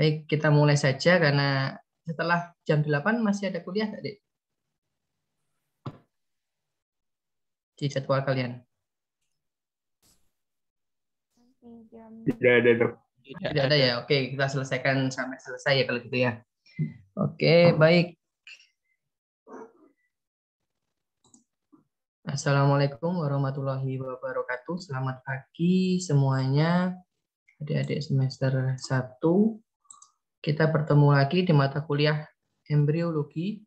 Baik, kita mulai saja karena setelah jam 8 masih ada kuliah tadi. Di jadwal kalian. Tidak ada, dok. Tidak, ada ya. Oke, kita selesaikan sampai selesai ya kalau gitu ya. Oke, baik. Assalamualaikum warahmatullahi wabarakatuh. Selamat pagi semuanya. Adik-adik semester 1 kita bertemu lagi di mata kuliah embriologi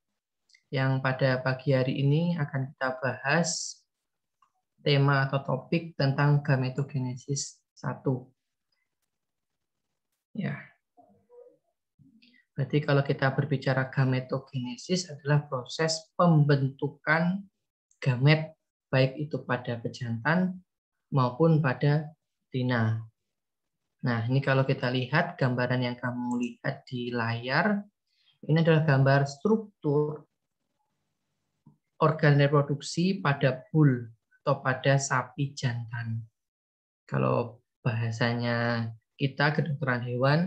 yang pada pagi hari ini akan kita bahas tema atau topik tentang gametogenesis 1. Ya. Berarti kalau kita berbicara gametogenesis adalah proses pembentukan gamet baik itu pada pejantan maupun pada betina. Nah, ini kalau kita lihat gambaran yang kamu lihat di layar, ini adalah gambar struktur organ reproduksi pada bull atau pada sapi jantan. Kalau bahasanya kita kedokteran hewan,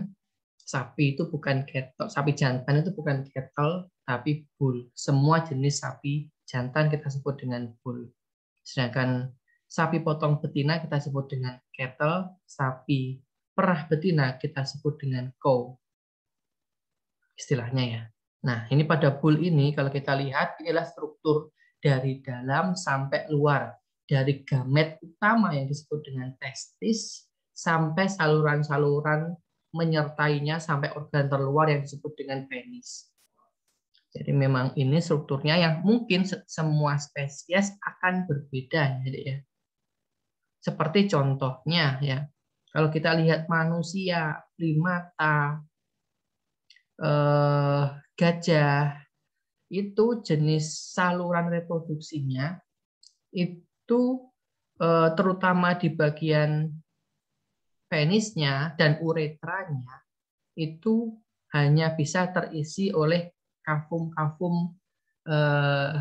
sapi itu bukan ketol, sapi jantan itu bukan ketol, tapi bull. Semua jenis sapi jantan kita sebut dengan bull. Sedangkan sapi potong betina kita sebut dengan kettle, sapi perah betina kita sebut dengan cow. Istilahnya ya. Nah, ini pada bull ini kalau kita lihat inilah struktur dari dalam sampai luar. Dari gamet utama yang disebut dengan testis sampai saluran-saluran menyertainya sampai organ terluar yang disebut dengan penis. Jadi memang ini strukturnya yang mungkin semua spesies akan berbeda jadi ya. Seperti contohnya ya, kalau kita lihat manusia, primata, eh, gajah, itu jenis saluran reproduksinya itu eh, terutama di bagian penisnya dan uretranya itu hanya bisa terisi oleh kafum-kafum eh,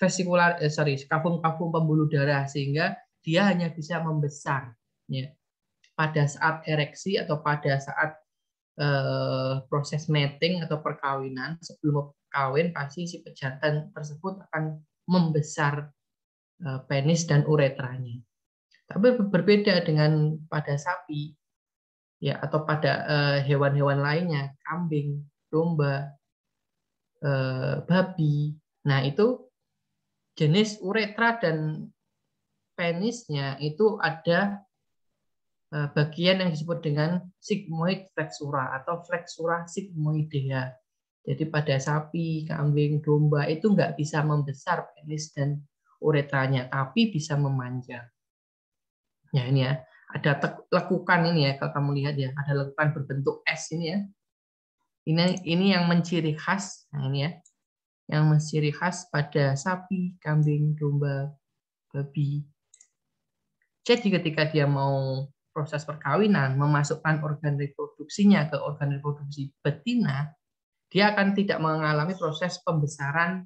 vesikular eh, sorry kafum-kafum pembuluh darah sehingga dia hanya bisa membesar ya pada saat ereksi atau pada saat eh, proses mating atau perkawinan sebelum kawin pasti si pejantan tersebut akan membesar eh, penis dan uretranya. Tapi berbeda dengan pada sapi ya atau pada eh, hewan-hewan eh, lainnya, kambing, domba, eh, babi. Nah, itu jenis uretra dan penisnya itu ada Eh, bagian yang disebut dengan sigmoid flexura atau flexura sigmoidea. Jadi pada sapi, kambing, domba itu nggak bisa membesar penis dan uretranya, tapi bisa memanjang. Ya ini ya, ada lekukan ini ya kalau kamu lihat ya, ada lekukan berbentuk S ini ya. Ini ini yang menciri khas, nah ini ya, yang menciri khas pada sapi, kambing, domba, babi. Jadi ketika dia mau proses perkawinan memasukkan organ reproduksinya ke organ reproduksi betina, dia akan tidak mengalami proses pembesaran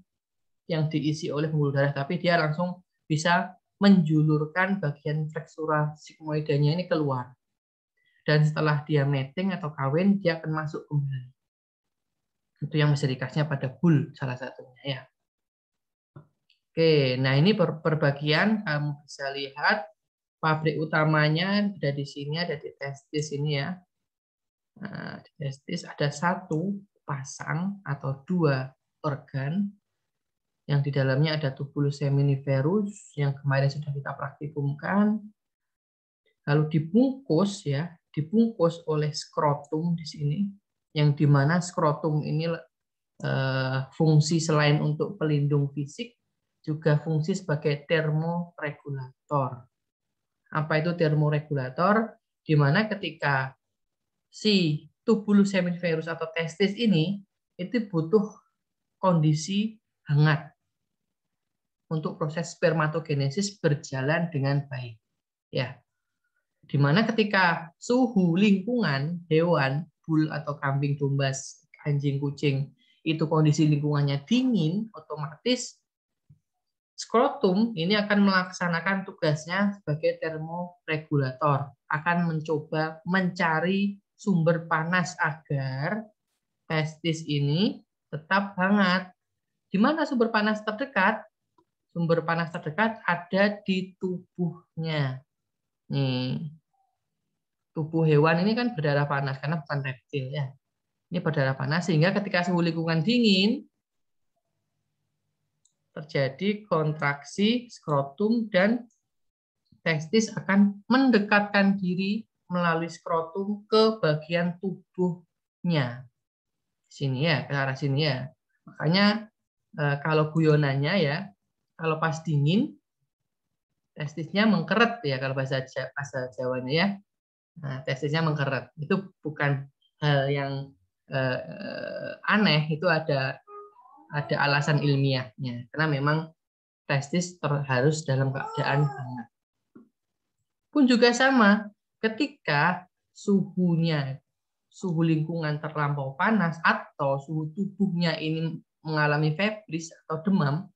yang diisi oleh pembuluh darah, tapi dia langsung bisa menjulurkan bagian fleksura sigmoidanya ini keluar. Dan setelah dia mating atau kawin, dia akan masuk kembali. Itu yang menjadi khasnya pada bull salah satunya ya. Oke, nah ini perbagian kamu bisa lihat pabrik utamanya ada di sini, ada di testis ini ya. Nah, di testis ada satu pasang atau dua organ yang di dalamnya ada tubulus seminiferus yang kemarin sudah kita praktikumkan. Lalu dibungkus ya, dibungkus oleh skrotum di sini yang dimana skrotum ini eh, fungsi selain untuk pelindung fisik juga fungsi sebagai termoregulator. Apa itu termoregulator? Di mana ketika si tubulus seminiferus atau testis ini itu butuh kondisi hangat untuk proses spermatogenesis berjalan dengan baik. Ya. Di mana ketika suhu lingkungan hewan, bul atau kambing domba, anjing, kucing itu kondisi lingkungannya dingin, otomatis Skrotum ini akan melaksanakan tugasnya sebagai termoregulator, akan mencoba mencari sumber panas agar testis ini tetap hangat. Di mana sumber panas terdekat? Sumber panas terdekat ada di tubuhnya. Nih, tubuh hewan ini kan berdarah panas karena bukan reptil ya. Ini berdarah panas sehingga ketika suhu lingkungan dingin, terjadi kontraksi skrotum dan testis akan mendekatkan diri melalui skrotum ke bagian tubuhnya. Sini ya, ke arah sini ya. Makanya eh, kalau guyonannya ya, kalau pas dingin, testisnya mengkeret ya kalau bahasa bahasa Jawanya ya. Nah, testisnya mengkeret. Itu bukan hal yang eh, eh, aneh, itu ada ada alasan ilmiahnya karena memang testis terharus dalam keadaan hangat. Ah. Pun juga sama, ketika suhunya suhu lingkungan terlampau panas atau suhu tubuhnya ini mengalami febris atau demam,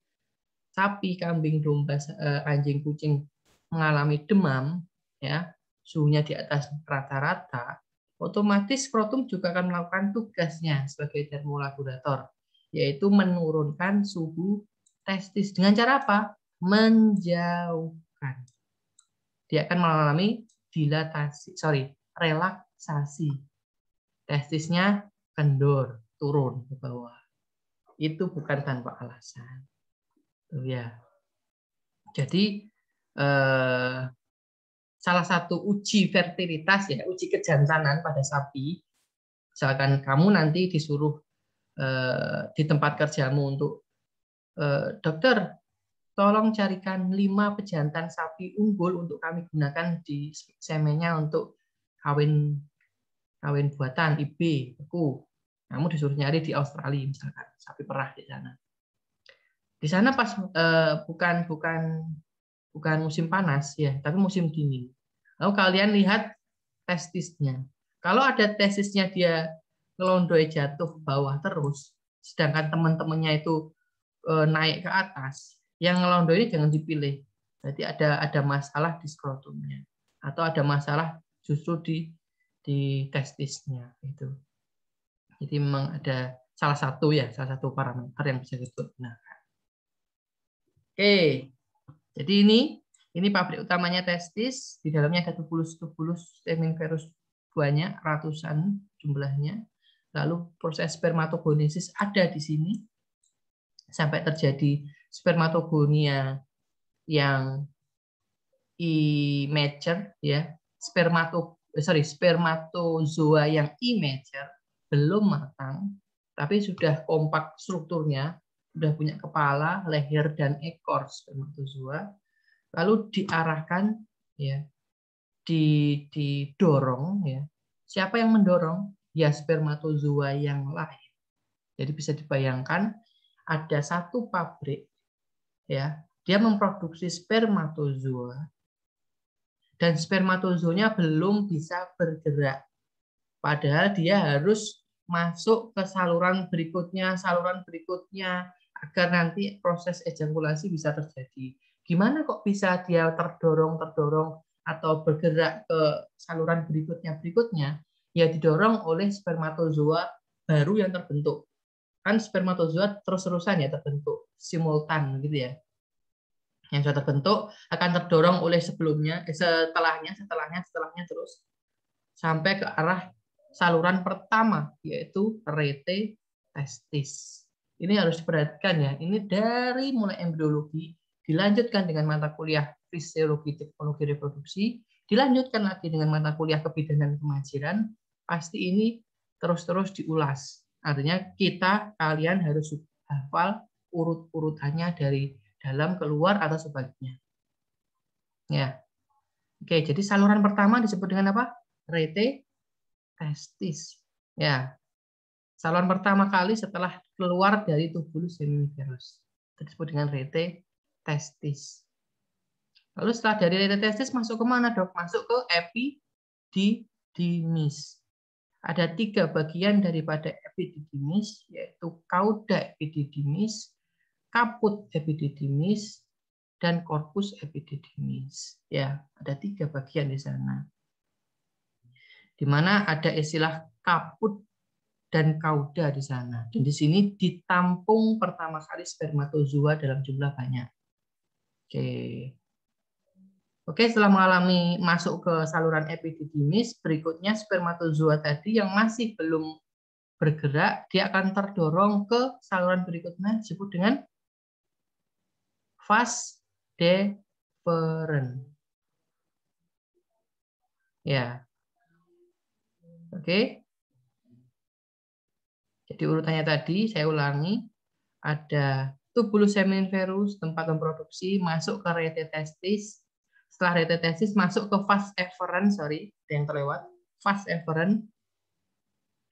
sapi, kambing, domba, eh, anjing, kucing mengalami demam, ya suhunya di atas rata-rata, otomatis skrotum juga akan melakukan tugasnya sebagai termolaborator yaitu menurunkan suhu testis. Dengan cara apa? Menjauhkan. Dia akan mengalami dilatasi, sorry, relaksasi. Testisnya kendur, turun ke bawah. Itu bukan tanpa alasan. Tuh ya. Jadi eh, salah satu uji fertilitas ya, uji kejantanan pada sapi. Misalkan kamu nanti disuruh Eh, di tempat kerjamu untuk eh, dokter tolong carikan lima pejantan sapi unggul untuk kami gunakan di semennya untuk kawin kawin buatan IB aku kamu disuruh nyari di Australia misalkan sapi perah di sana di sana pas eh, bukan bukan bukan musim panas ya tapi musim dingin lalu kalian lihat testisnya kalau ada testisnya dia ngelondoi jatuh bawah terus, sedangkan teman-temannya itu e, naik ke atas, yang ngelondoi ini jangan dipilih. Berarti ada ada masalah di skrotumnya atau ada masalah justru di di testisnya itu. Jadi memang ada salah satu ya, salah satu parameter yang bisa digunakan. Oke. Jadi ini ini pabrik utamanya testis, di dalamnya ada tubulus-tubulus stamin virus banyak, ratusan jumlahnya lalu proses spermatogenesis ada di sini sampai terjadi spermatogonia yang immature ya spermato eh, sorry spermatozoa yang immature belum matang tapi sudah kompak strukturnya sudah punya kepala leher dan ekor spermatozoa lalu diarahkan ya didorong ya siapa yang mendorong ya spermatozoa yang lain. Jadi bisa dibayangkan ada satu pabrik ya, dia memproduksi spermatozoa dan spermatozoanya belum bisa bergerak. Padahal dia harus masuk ke saluran berikutnya, saluran berikutnya agar nanti proses ejakulasi bisa terjadi. Gimana kok bisa dia terdorong, terdorong atau bergerak ke saluran berikutnya berikutnya? ya didorong oleh spermatozoa baru yang terbentuk. Kan spermatozoa terus-terusan ya terbentuk simultan gitu ya. Yang sudah terbentuk akan terdorong oleh sebelumnya, eh, setelahnya, setelahnya, setelahnya terus sampai ke arah saluran pertama yaitu rete testis. Ini harus diperhatikan ya. Ini dari mulai embriologi dilanjutkan dengan mata kuliah fisiologi teknologi reproduksi, dilanjutkan lagi dengan mata kuliah kebidanan kemahiran, pasti ini terus-terus diulas. Artinya kita kalian harus hafal urut-urutannya dari dalam keluar atau sebaliknya. Ya. Oke, jadi saluran pertama disebut dengan apa? Rete testis. Ya. Saluran pertama kali setelah keluar dari tubulus seminiferus disebut dengan rete testis. Lalu setelah dari rete testis masuk ke mana, Dok? Masuk ke epididymis ada tiga bagian daripada epididimis, yaitu kauda epididimis, kaput epididimis, dan korpus epididimis. Ya, ada tiga bagian di sana. Di mana ada istilah kaput dan kauda di sana. Dan di sini ditampung pertama kali spermatozoa dalam jumlah banyak. Oke. Oke, setelah mengalami masuk ke saluran epididymis, berikutnya spermatozoa tadi yang masih belum bergerak, dia akan terdorong ke saluran berikutnya disebut dengan fast deferent. Ya. Oke. Jadi urutannya tadi saya ulangi ada tubulus seminiferus tempat memproduksi masuk ke rete testis setelah retetesis masuk ke fast efferent sorry yang terlewat fast efferent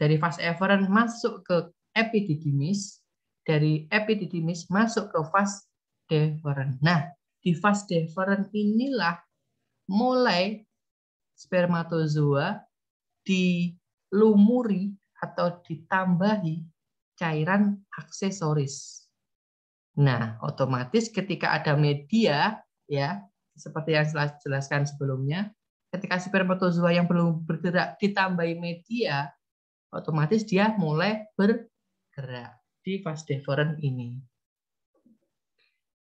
dari fast efferent masuk ke epididymis dari epididymis masuk ke fast deferent nah di fast deferent inilah mulai spermatozoa dilumuri atau ditambahi cairan aksesoris. Nah, otomatis ketika ada media ya seperti yang saya jelaskan sebelumnya, ketika spermatozoa yang belum bergerak ditambahi media, otomatis dia mulai bergerak di vas deferens ini.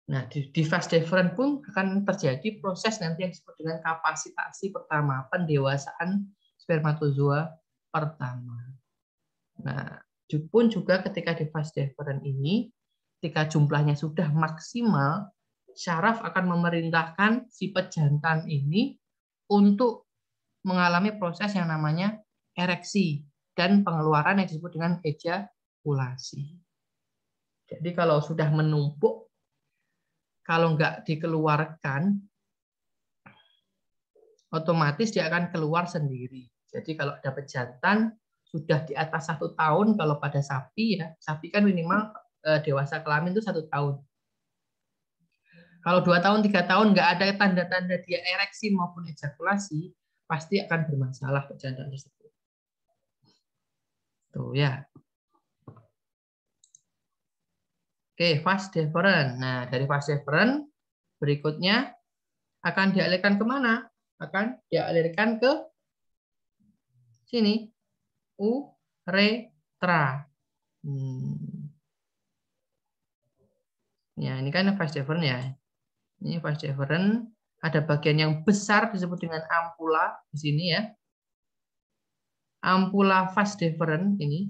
Nah, di, di fase deferen pun akan terjadi proses nanti yang disebut dengan kapasitasi pertama, pendewasaan spermatozoa pertama. Nah, pun juga ketika di fase deferen ini, ketika jumlahnya sudah maksimal, Syaraf akan memerintahkan si pejantan ini untuk mengalami proses yang namanya ereksi dan pengeluaran yang disebut dengan ejakulasi. Jadi kalau sudah menumpuk, kalau nggak dikeluarkan, otomatis dia akan keluar sendiri. Jadi kalau ada pejantan sudah di atas satu tahun, kalau pada sapi ya, sapi kan minimal eh, dewasa kelamin itu satu tahun. Kalau dua tahun, tiga tahun nggak ada tanda-tanda dia ereksi maupun ejakulasi, pasti akan bermasalah pencernaan tersebut. Tuh ya. Oke, fast different. Nah, dari fast different berikutnya akan dialirkan kemana? Akan dialirkan ke sini uretra. Hmm. Ya, ini kan fast different ya. Ini pasceveren. Ada bagian yang besar disebut dengan ampula di sini ya. Ampula vas fasdeveren ini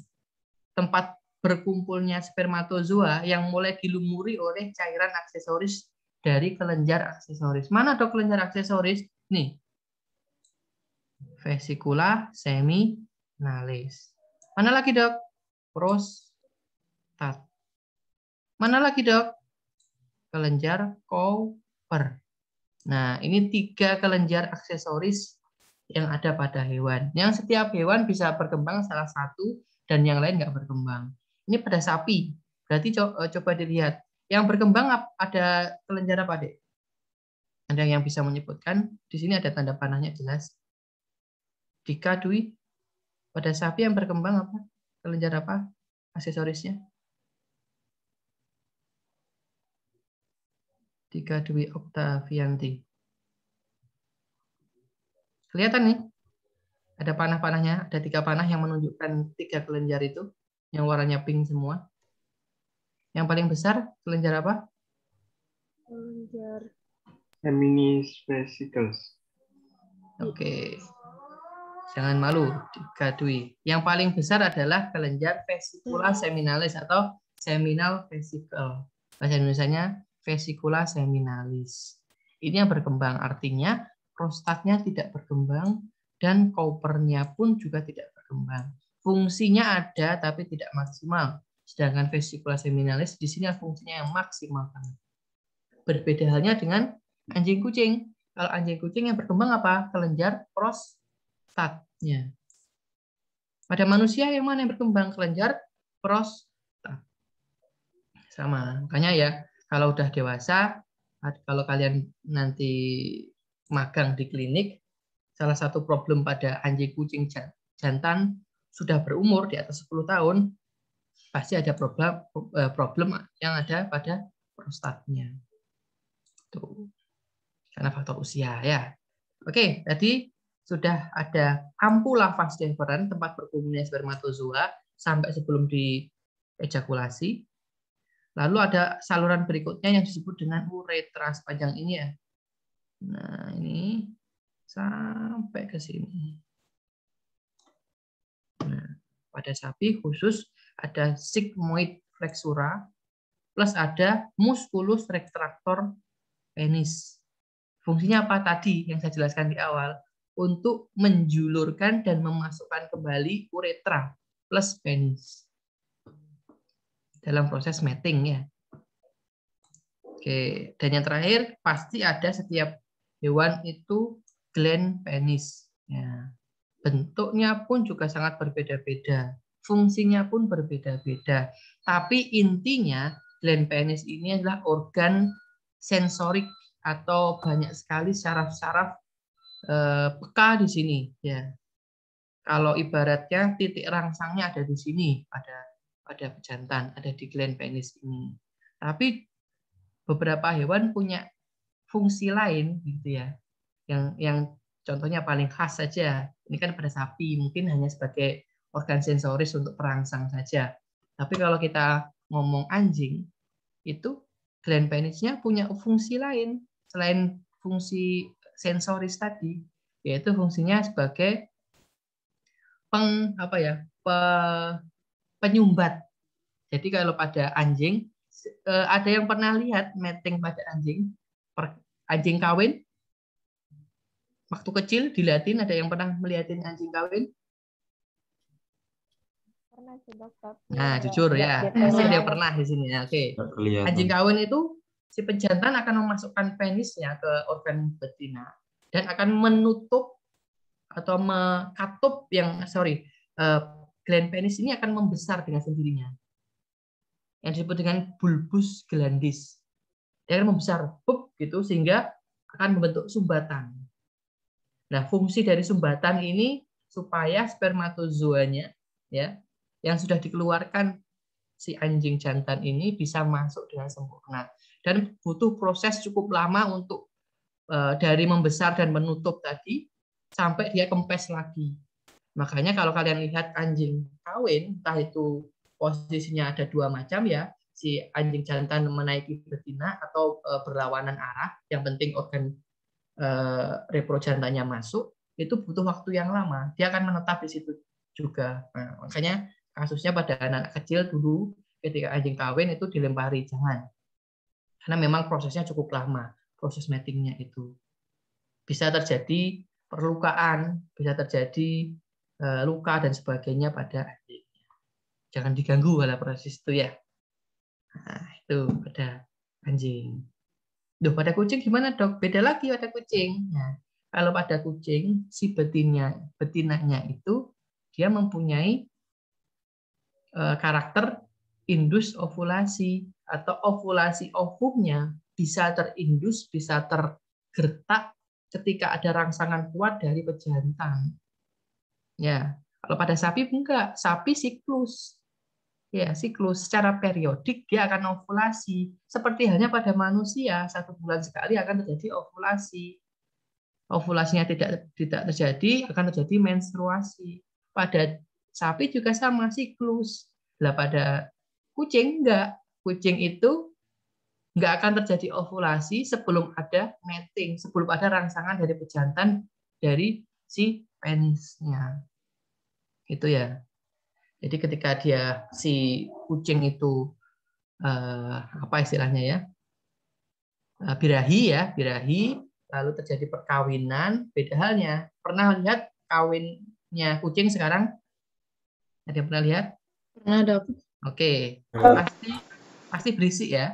tempat berkumpulnya spermatozoa yang mulai dilumuri oleh cairan aksesoris dari kelenjar aksesoris. Mana dok kelenjar aksesoris? Nih. Vesikula seminalis. Mana lagi dok? Prostat. Mana lagi dok? kelenjar Cowper. Nah, ini tiga kelenjar aksesoris yang ada pada hewan. Yang setiap hewan bisa berkembang salah satu dan yang lain nggak berkembang. Ini pada sapi. Berarti co eh, coba dilihat. Yang berkembang ada kelenjar apa, Dek? Ada yang bisa menyebutkan? Di sini ada tanda panahnya jelas. Dika, Dwi, pada sapi yang berkembang apa? Kelenjar apa? Aksesorisnya? Tiga Dwi Oktavianti. Kelihatan nih, ada panah-panahnya, ada tiga panah yang menunjukkan tiga kelenjar itu, yang warnanya pink semua. Yang paling besar kelenjar apa? Kelenjar Feminis vesicles. Oke. Okay. Jangan malu, Tiga Dewi. Yang paling besar adalah kelenjar vesicula seminalis atau seminal vesicle. Bahasa indonesia vesikula seminalis. Ini yang berkembang, artinya prostatnya tidak berkembang dan kopernya pun juga tidak berkembang. Fungsinya ada tapi tidak maksimal. Sedangkan vesikula seminalis di sini fungsinya yang maksimal Berbeda halnya dengan anjing kucing. Kalau anjing kucing yang berkembang apa? Kelenjar prostatnya. Pada manusia yang mana yang berkembang? Kelenjar prostat. Sama. Makanya ya, kalau udah dewasa, kalau kalian nanti magang di klinik, salah satu problem pada anjing kucing jantan sudah berumur di atas 10 tahun, pasti ada problem eh, problem yang ada pada prostatnya. Tuh. Karena faktor usia ya. Oke, tadi sudah ada ampula vas deferens tempat berkumpulnya spermatozoa sampai sebelum di ejakulasi. Lalu ada saluran berikutnya yang disebut dengan uretra sepanjang ini ya. Nah, ini sampai ke sini. Nah, pada sapi khusus ada sigmoid flexura plus ada musculus retractor penis. Fungsinya apa tadi yang saya jelaskan di awal? Untuk menjulurkan dan memasukkan kembali uretra plus penis dalam proses mating ya. Oke, dan yang terakhir pasti ada setiap hewan itu gland penis. Ya. Bentuknya pun juga sangat berbeda-beda, fungsinya pun berbeda-beda. Tapi intinya gland penis ini adalah organ sensorik atau banyak sekali saraf-saraf eh, peka di sini. Ya, kalau ibaratnya titik rangsangnya ada di sini pada pada pejantan ada di gland penis ini. Tapi beberapa hewan punya fungsi lain gitu ya. Yang yang contohnya paling khas saja. Ini kan pada sapi mungkin hanya sebagai organ sensoris untuk perangsang saja. Tapi kalau kita ngomong anjing itu gland penisnya punya fungsi lain selain fungsi sensoris tadi yaitu fungsinya sebagai peng apa ya pe, penyumbat. Jadi kalau pada anjing, eh, ada yang pernah lihat mating pada anjing? Anjing kawin? Waktu kecil dilihatin, ada yang pernah melihatin anjing kawin? Nah jujur ya, pasti ada yang pernah di sini. Ya. Oke. Anjing kawin itu si pejantan akan memasukkan penisnya ke organ betina dan akan menutup atau mengkatup yang sorry eh, gland penis ini akan membesar dengan sendirinya. Yang disebut dengan bulbus glandis. Dia akan membesar, bup, gitu, sehingga akan membentuk sumbatan. Nah, fungsi dari sumbatan ini supaya spermatozoanya ya yang sudah dikeluarkan si anjing jantan ini bisa masuk dengan sempurna dan butuh proses cukup lama untuk eh, dari membesar dan menutup tadi sampai dia kempes lagi Makanya kalau kalian lihat anjing kawin, entah itu posisinya ada dua macam ya, si anjing jantan menaiki betina atau e, berlawanan arah, yang penting organ e, repro jantannya masuk, itu butuh waktu yang lama. Dia akan menetap di situ juga. Nah, makanya kasusnya pada anak kecil dulu ketika anjing kawin itu dilempari jangan. Karena memang prosesnya cukup lama, proses matingnya itu. Bisa terjadi perlukaan, bisa terjadi Eh, luka dan sebagainya pada adiknya. Jangan diganggu oleh proses itu ya. Nah, itu pada anjing. Duh, pada kucing gimana dok? Beda lagi pada kucing. Nah, kalau pada kucing, si betinnya, betinanya itu dia mempunyai eh, karakter indus ovulasi atau ovulasi ovumnya bisa terindus, bisa tergertak ketika ada rangsangan kuat dari pejantan. Ya, kalau pada sapi enggak, sapi siklus. Ya, siklus secara periodik dia akan ovulasi. Seperti halnya pada manusia, satu bulan sekali akan terjadi ovulasi. Ovulasinya tidak tidak terjadi, akan terjadi menstruasi. Pada sapi juga sama siklus. Lah pada kucing enggak. Kucing itu enggak akan terjadi ovulasi sebelum ada mating, sebelum ada rangsangan dari pejantan dari si penisnya. Itu ya. Jadi ketika dia si kucing itu eh, apa istilahnya ya? Eh, birahi ya, birahi lalu terjadi perkawinan, beda halnya. Pernah lihat kawinnya kucing sekarang? Ada yang pernah lihat? Pernah dok. Oke, pasti pasti berisi ya,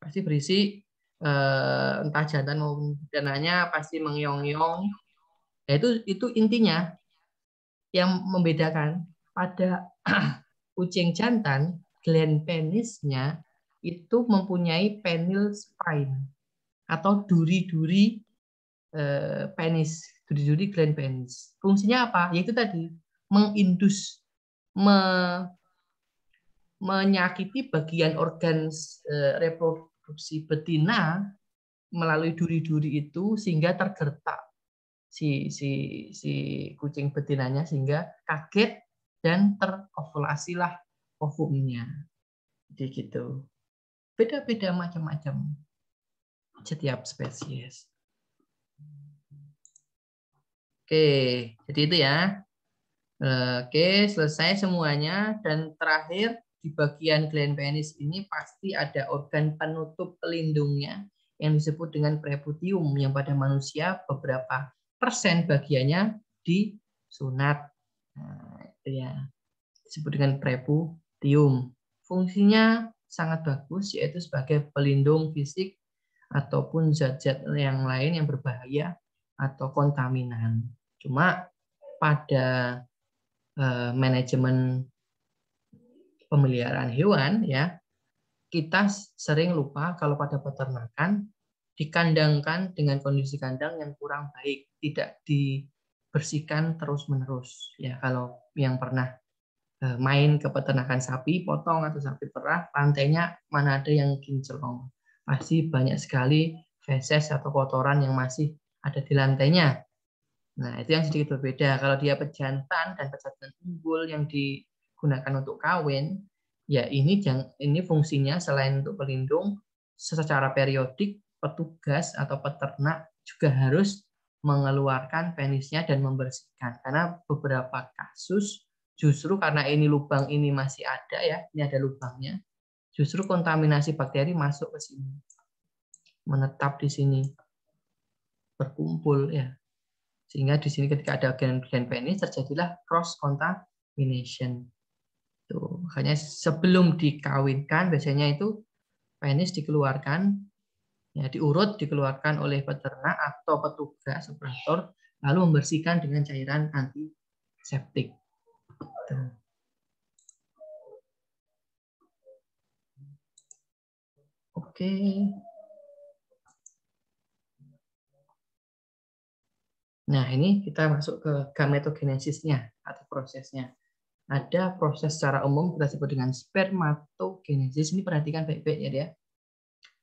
pasti berisik eh, entah jantan maupun jantannya pasti mengyong-yong itu intinya yang membedakan pada kucing jantan gland penisnya itu mempunyai penis spine atau duri-duri eh, penis, duri-duri gland penis. Fungsinya apa? Yaitu tadi mengindus me, menyakiti bagian organ eh, reproduksi betina melalui duri-duri itu sehingga tergertak si si si kucing betinanya sehingga kaget dan terovulasilah ovumnya. Jadi gitu. Beda-beda macam-macam setiap spesies. Oke, jadi itu ya. Oke, selesai semuanya. Dan terakhir, di bagian gland penis ini pasti ada organ penutup pelindungnya yang disebut dengan preputium yang pada manusia beberapa persen bagiannya sunat. Nah, itu ya disebut dengan preputium. Fungsinya sangat bagus yaitu sebagai pelindung fisik ataupun zat-zat yang lain yang berbahaya atau kontaminan. Cuma pada eh, manajemen pemeliharaan hewan ya kita sering lupa kalau pada peternakan dikandangkan dengan kondisi kandang yang kurang baik, tidak dibersihkan terus-menerus. Ya, kalau yang pernah e, main ke peternakan sapi, potong atau sapi perah, pantainya mana ada yang kinclong. masih banyak sekali feses atau kotoran yang masih ada di lantainya. Nah, itu yang sedikit berbeda. Kalau dia pejantan dan pejantan unggul yang digunakan untuk kawin, ya ini ini fungsinya selain untuk pelindung secara periodik petugas atau peternak juga harus mengeluarkan penisnya dan membersihkan. Karena beberapa kasus justru karena ini lubang ini masih ada ya, ini ada lubangnya, justru kontaminasi bakteri masuk ke sini. Menetap di sini. Berkumpul ya. Sehingga di sini ketika ada gen-gen penis terjadilah cross contamination. Tuh, makanya sebelum dikawinkan biasanya itu penis dikeluarkan ya, diurut dikeluarkan oleh peternak atau petugas operator lalu membersihkan dengan cairan antiseptik. Gitu. Oke. Nah, ini kita masuk ke gametogenesisnya atau prosesnya. Ada proses secara umum kita sebut dengan spermatogenesis. Ini perhatikan baik-baik ya, dia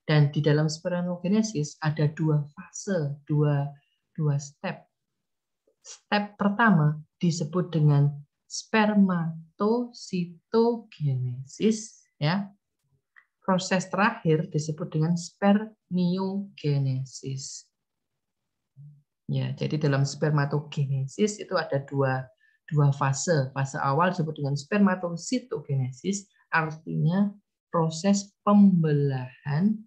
dan di dalam spermatogenesis ada dua fase, dua, dua step. Step pertama disebut dengan spermatositogenesis. Ya. Proses terakhir disebut dengan spermiogenesis. Ya, jadi dalam spermatogenesis itu ada dua, dua fase. Fase awal disebut dengan spermatositogenesis, artinya proses pembelahan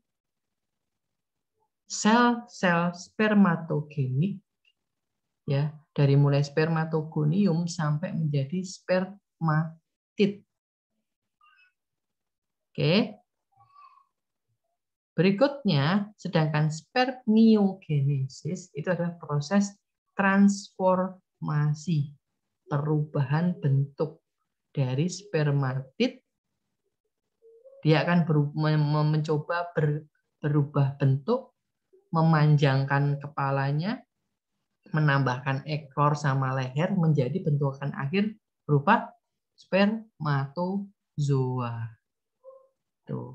sel-sel spermatogenik ya dari mulai spermatogonium sampai menjadi spermatit. Oke. Berikutnya, sedangkan spermiogenesis itu adalah proses transformasi, perubahan bentuk dari spermatit. Dia akan mencoba berubah bentuk memanjangkan kepalanya, menambahkan ekor sama leher menjadi bentukan akhir berupa spermatozoa. Tuh.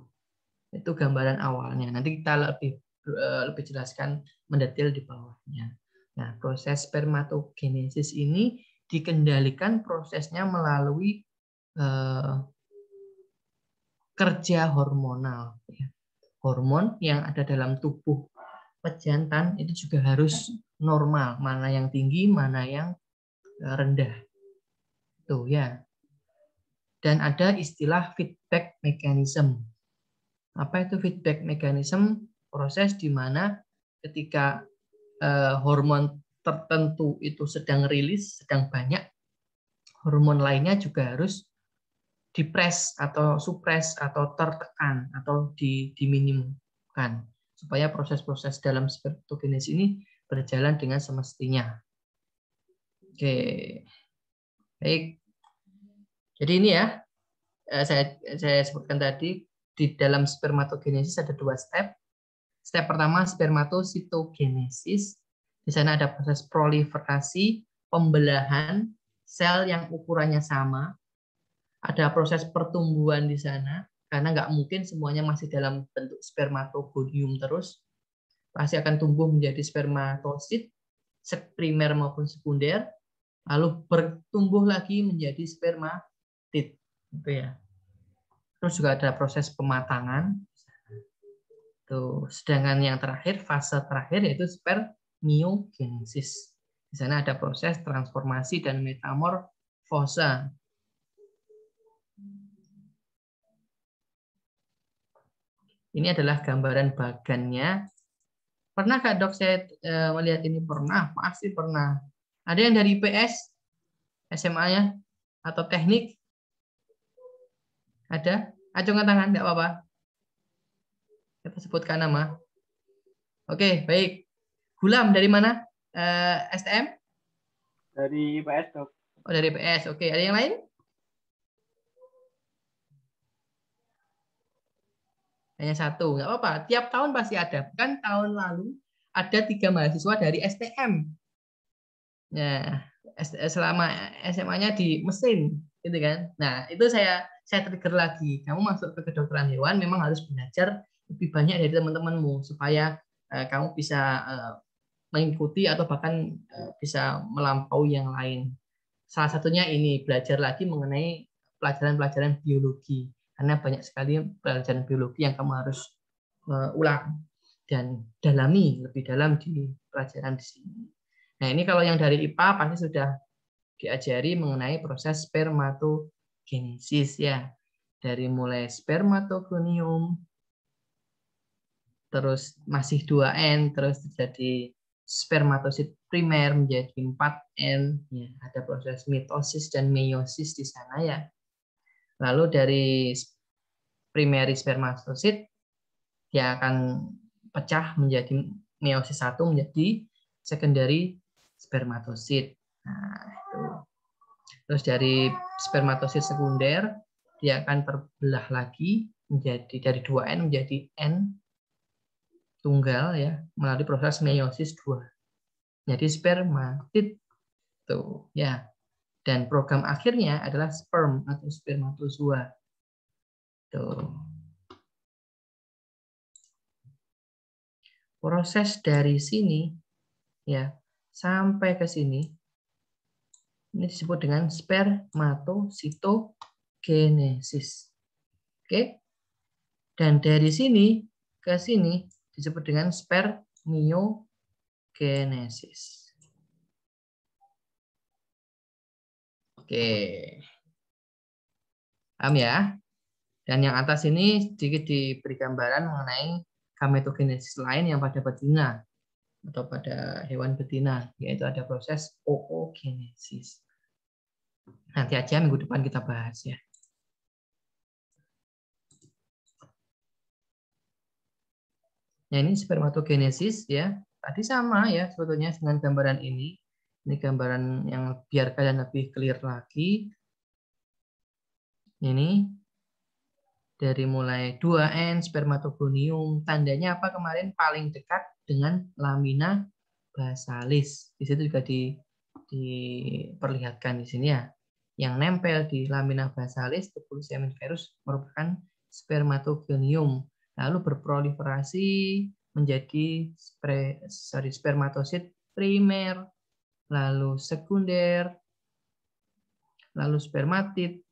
Itu gambaran awalnya. Nanti kita lebih eh, lebih jelaskan mendetail di bawahnya. Nah, proses spermatogenesis ini dikendalikan prosesnya melalui eh, kerja hormonal. Ya. Hormon yang ada dalam tubuh pejantan itu juga harus normal, mana yang tinggi, mana yang eh, rendah. Tuh ya. Dan ada istilah feedback mechanism. Apa itu feedback mechanism? Proses di mana ketika eh, hormon tertentu itu sedang rilis, sedang banyak, hormon lainnya juga harus dipres atau supres atau tertekan atau di, diminimkan supaya proses-proses dalam spermatogenesis ini berjalan dengan semestinya. Oke, baik. Jadi ini ya, eh, saya, saya sebutkan tadi di dalam spermatogenesis ada dua step. Step pertama spermatositogenesis. Di sana ada proses proliferasi, pembelahan sel yang ukurannya sama. Ada proses pertumbuhan di sana karena nggak mungkin semuanya masih dalam bentuk spermatogonium terus pasti akan tumbuh menjadi spermatosit primer maupun sekunder lalu bertumbuh lagi menjadi spermatid gitu ya terus juga ada proses pematangan tuh sedangkan yang terakhir fase terakhir yaitu spermiogenesis di sana ada proses transformasi dan metamorfosa Ini adalah gambaran bagannya. Pernah kak dok saya e, melihat ini? Pernah, pasti pernah. Ada yang dari PS, sma ya? atau teknik? Ada? Acungkan tangan, nggak apa-apa. Kita sebutkan nama. Oke, baik. Gulam dari mana? E, eh, STM? Dari PS, dok. Oh, dari PS. Oke, ada yang lain? hanya satu nggak apa-apa tiap tahun pasti ada kan tahun lalu ada tiga mahasiswa dari STM ya nah, eh, selama SMA-nya di mesin gitu kan nah itu saya saya trigger lagi kamu masuk ke kedokteran hewan memang harus belajar lebih banyak dari teman-temanmu supaya eh, kamu bisa eh, mengikuti atau bahkan eh, bisa melampaui yang lain salah satunya ini belajar lagi mengenai pelajaran-pelajaran biologi karena banyak sekali pelajaran biologi yang kamu harus uh, ulang dan dalami lebih dalam di pelajaran di sini. Nah ini kalau yang dari IPA pasti sudah diajari mengenai proses spermatogenesis ya dari mulai spermatogonium terus masih 2N terus terjadi spermatosit primer menjadi 4N ya ada proses mitosis dan meiosis di sana ya Lalu dari primary spermatosit dia akan pecah menjadi meiosis satu menjadi secondary spermatosit. Nah, itu. Terus dari spermatosit sekunder dia akan terbelah lagi menjadi dari 2N menjadi N tunggal ya melalui proses meiosis 2. Jadi spermatid tuh ya. Dan program akhirnya adalah sperm atau spermatozoa. Tuh. Proses dari sini ya sampai ke sini ini disebut dengan spermatositogenesis. Oke. Dan dari sini ke sini disebut dengan spermiogenesis. Oke. Paham ya? Dan yang atas ini sedikit diberi gambaran mengenai gametogenesis lain yang pada betina atau pada hewan betina, yaitu ada proses oogenesis. Nanti aja minggu depan kita bahas ya. Nah, ini spermatogenesis ya. Tadi sama ya sebetulnya dengan gambaran ini. Ini gambaran yang biar kalian lebih clear lagi. Ini dari mulai 2N spermatogonium, tandanya apa kemarin paling dekat dengan lamina basalis. Di situ juga di, diperlihatkan di sini ya. Yang nempel di lamina basalis tubuh semen virus merupakan spermatogonium. Lalu berproliferasi menjadi spre, sorry, spermatosit primer lalu sekunder, lalu spermatid,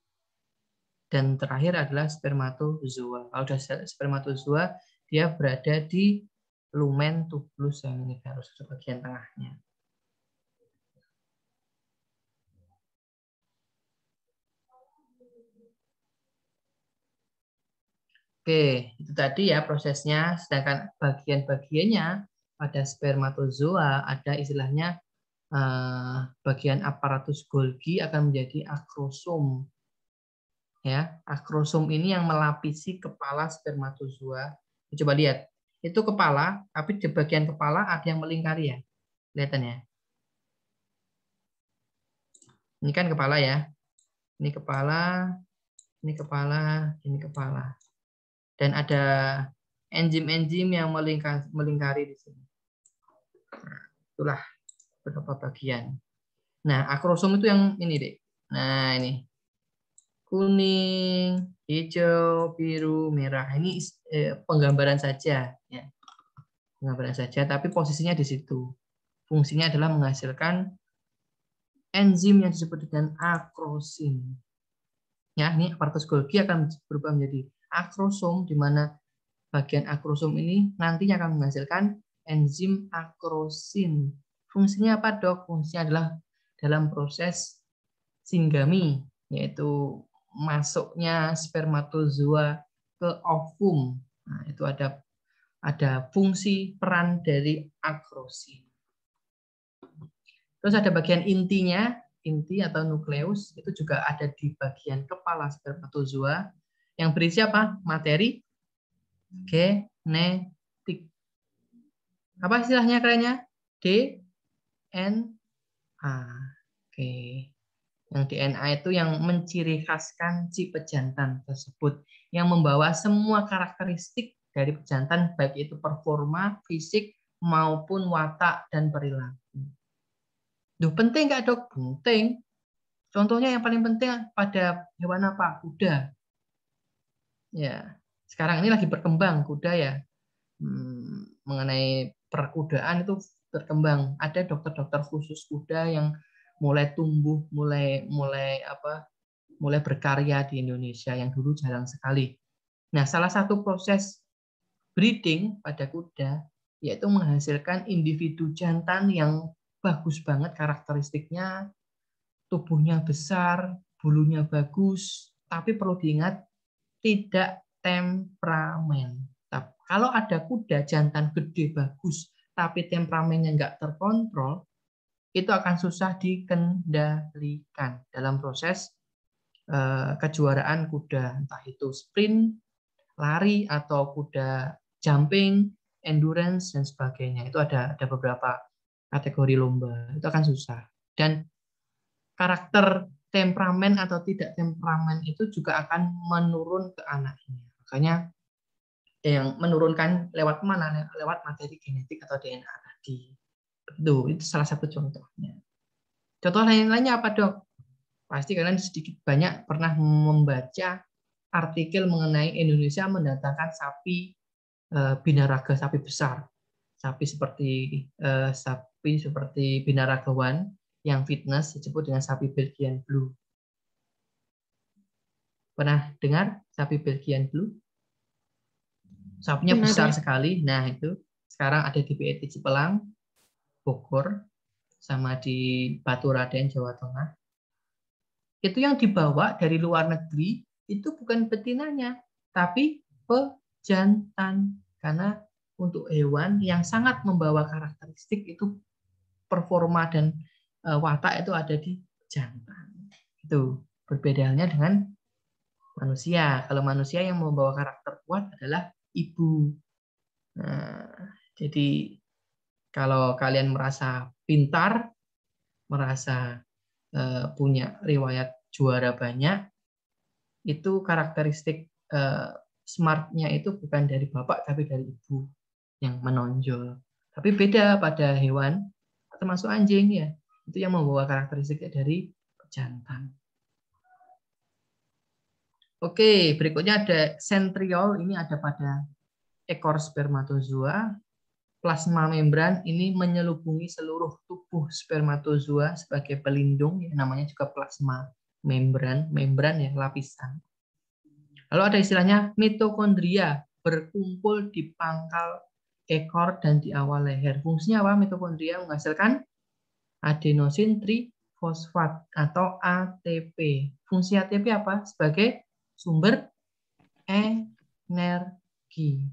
dan terakhir adalah spermatozoa. Kalau sudah spermatozoa, dia berada di lumen tubulus yang ini harus bagian tengahnya. Oke, itu tadi ya prosesnya. Sedangkan bagian-bagiannya pada spermatozoa ada istilahnya Eh, bagian aparatus Golgi akan menjadi akrosom. Ya, akrosom ini yang melapisi kepala spermatozoa. Coba lihat, itu kepala, tapi di bagian kepala ada yang melingkari ya, kelihatan ya? Ini kan kepala ya, ini kepala, ini kepala, ini kepala, dan ada enzim-enzim yang melingkari di sini. Nah, itulah beberapa bagian. Nah, akrosom itu yang ini deh. Nah, ini kuning, hijau, biru, merah. Ini eh, penggambaran saja, ya. Penggambaran saja, tapi posisinya di situ. Fungsinya adalah menghasilkan enzim yang disebut dengan akrosin. Ya, ini aparatus Golgi akan berubah menjadi akrosom di mana bagian akrosom ini nantinya akan menghasilkan enzim akrosin Fungsinya apa dok? Fungsinya adalah dalam proses singgami, yaitu masuknya spermatozoa ke ovum. Nah, itu ada ada fungsi peran dari akrosin. Terus ada bagian intinya, inti atau nukleus itu juga ada di bagian kepala spermatozoa yang berisi apa? Materi genetik. Apa istilahnya kerennya? D DNA. Ah, oke. Yang DNA itu yang menciri khaskan si pejantan tersebut, yang membawa semua karakteristik dari pejantan baik itu performa, fisik maupun watak dan perilaku. Duh, penting nggak dok? Penting. Contohnya yang paling penting pada hewan apa? Kuda. Ya, sekarang ini lagi berkembang kuda ya. Hmm, mengenai perkudaan itu berkembang. Ada dokter-dokter khusus kuda yang mulai tumbuh, mulai mulai apa? mulai berkarya di Indonesia yang dulu jarang sekali. Nah, salah satu proses breeding pada kuda yaitu menghasilkan individu jantan yang bagus banget karakteristiknya, tubuhnya besar, bulunya bagus, tapi perlu diingat tidak temperamen. Kalau ada kuda jantan gede bagus, tapi temperamennya nggak terkontrol, itu akan susah dikendalikan dalam proses eh, kejuaraan kuda, entah itu sprint, lari atau kuda jumping, endurance dan sebagainya. Itu ada ada beberapa kategori lomba. Itu akan susah. Dan karakter temperamen atau tidak temperamen itu juga akan menurun ke anaknya. Makanya yang menurunkan lewat mana? Lewat materi genetik atau DNA tadi. Itu, itu salah satu contohnya. Contoh lain-lainnya apa dok? Pasti kalian sedikit banyak pernah membaca artikel mengenai Indonesia mendatangkan sapi e, binaraga sapi besar, sapi seperti e, sapi seperti binaragawan yang fitness disebut dengan sapi Belgian Blue. Pernah dengar sapi Belgian Blue? sapinya Benar, besar ya? sekali. Nah, itu sekarang ada di PET Cipelang, Bogor, sama di Batu Raden, Jawa Tengah. Itu yang dibawa dari luar negeri itu bukan betinanya, tapi pejantan. Karena untuk hewan yang sangat membawa karakteristik itu performa dan e, watak itu ada di jantan. Itu berbedanya dengan manusia. Kalau manusia yang membawa karakter kuat adalah ibu. Nah, jadi kalau kalian merasa pintar, merasa eh, punya riwayat juara banyak, itu karakteristik eh, smartnya itu bukan dari bapak tapi dari ibu yang menonjol. Tapi beda pada hewan, termasuk anjing ya, itu yang membawa karakteristiknya dari jantan. Oke, berikutnya ada sentriol. Ini ada pada ekor spermatozoa. Plasma membran ini menyelubungi seluruh tubuh spermatozoa sebagai pelindung. Ya, namanya juga plasma membran. Membran ya, lapisan. Lalu ada istilahnya mitokondria berkumpul di pangkal ekor dan di awal leher. Fungsinya apa? Mitokondria menghasilkan adenosin trifosfat atau ATP. Fungsi ATP apa? Sebagai sumber energi.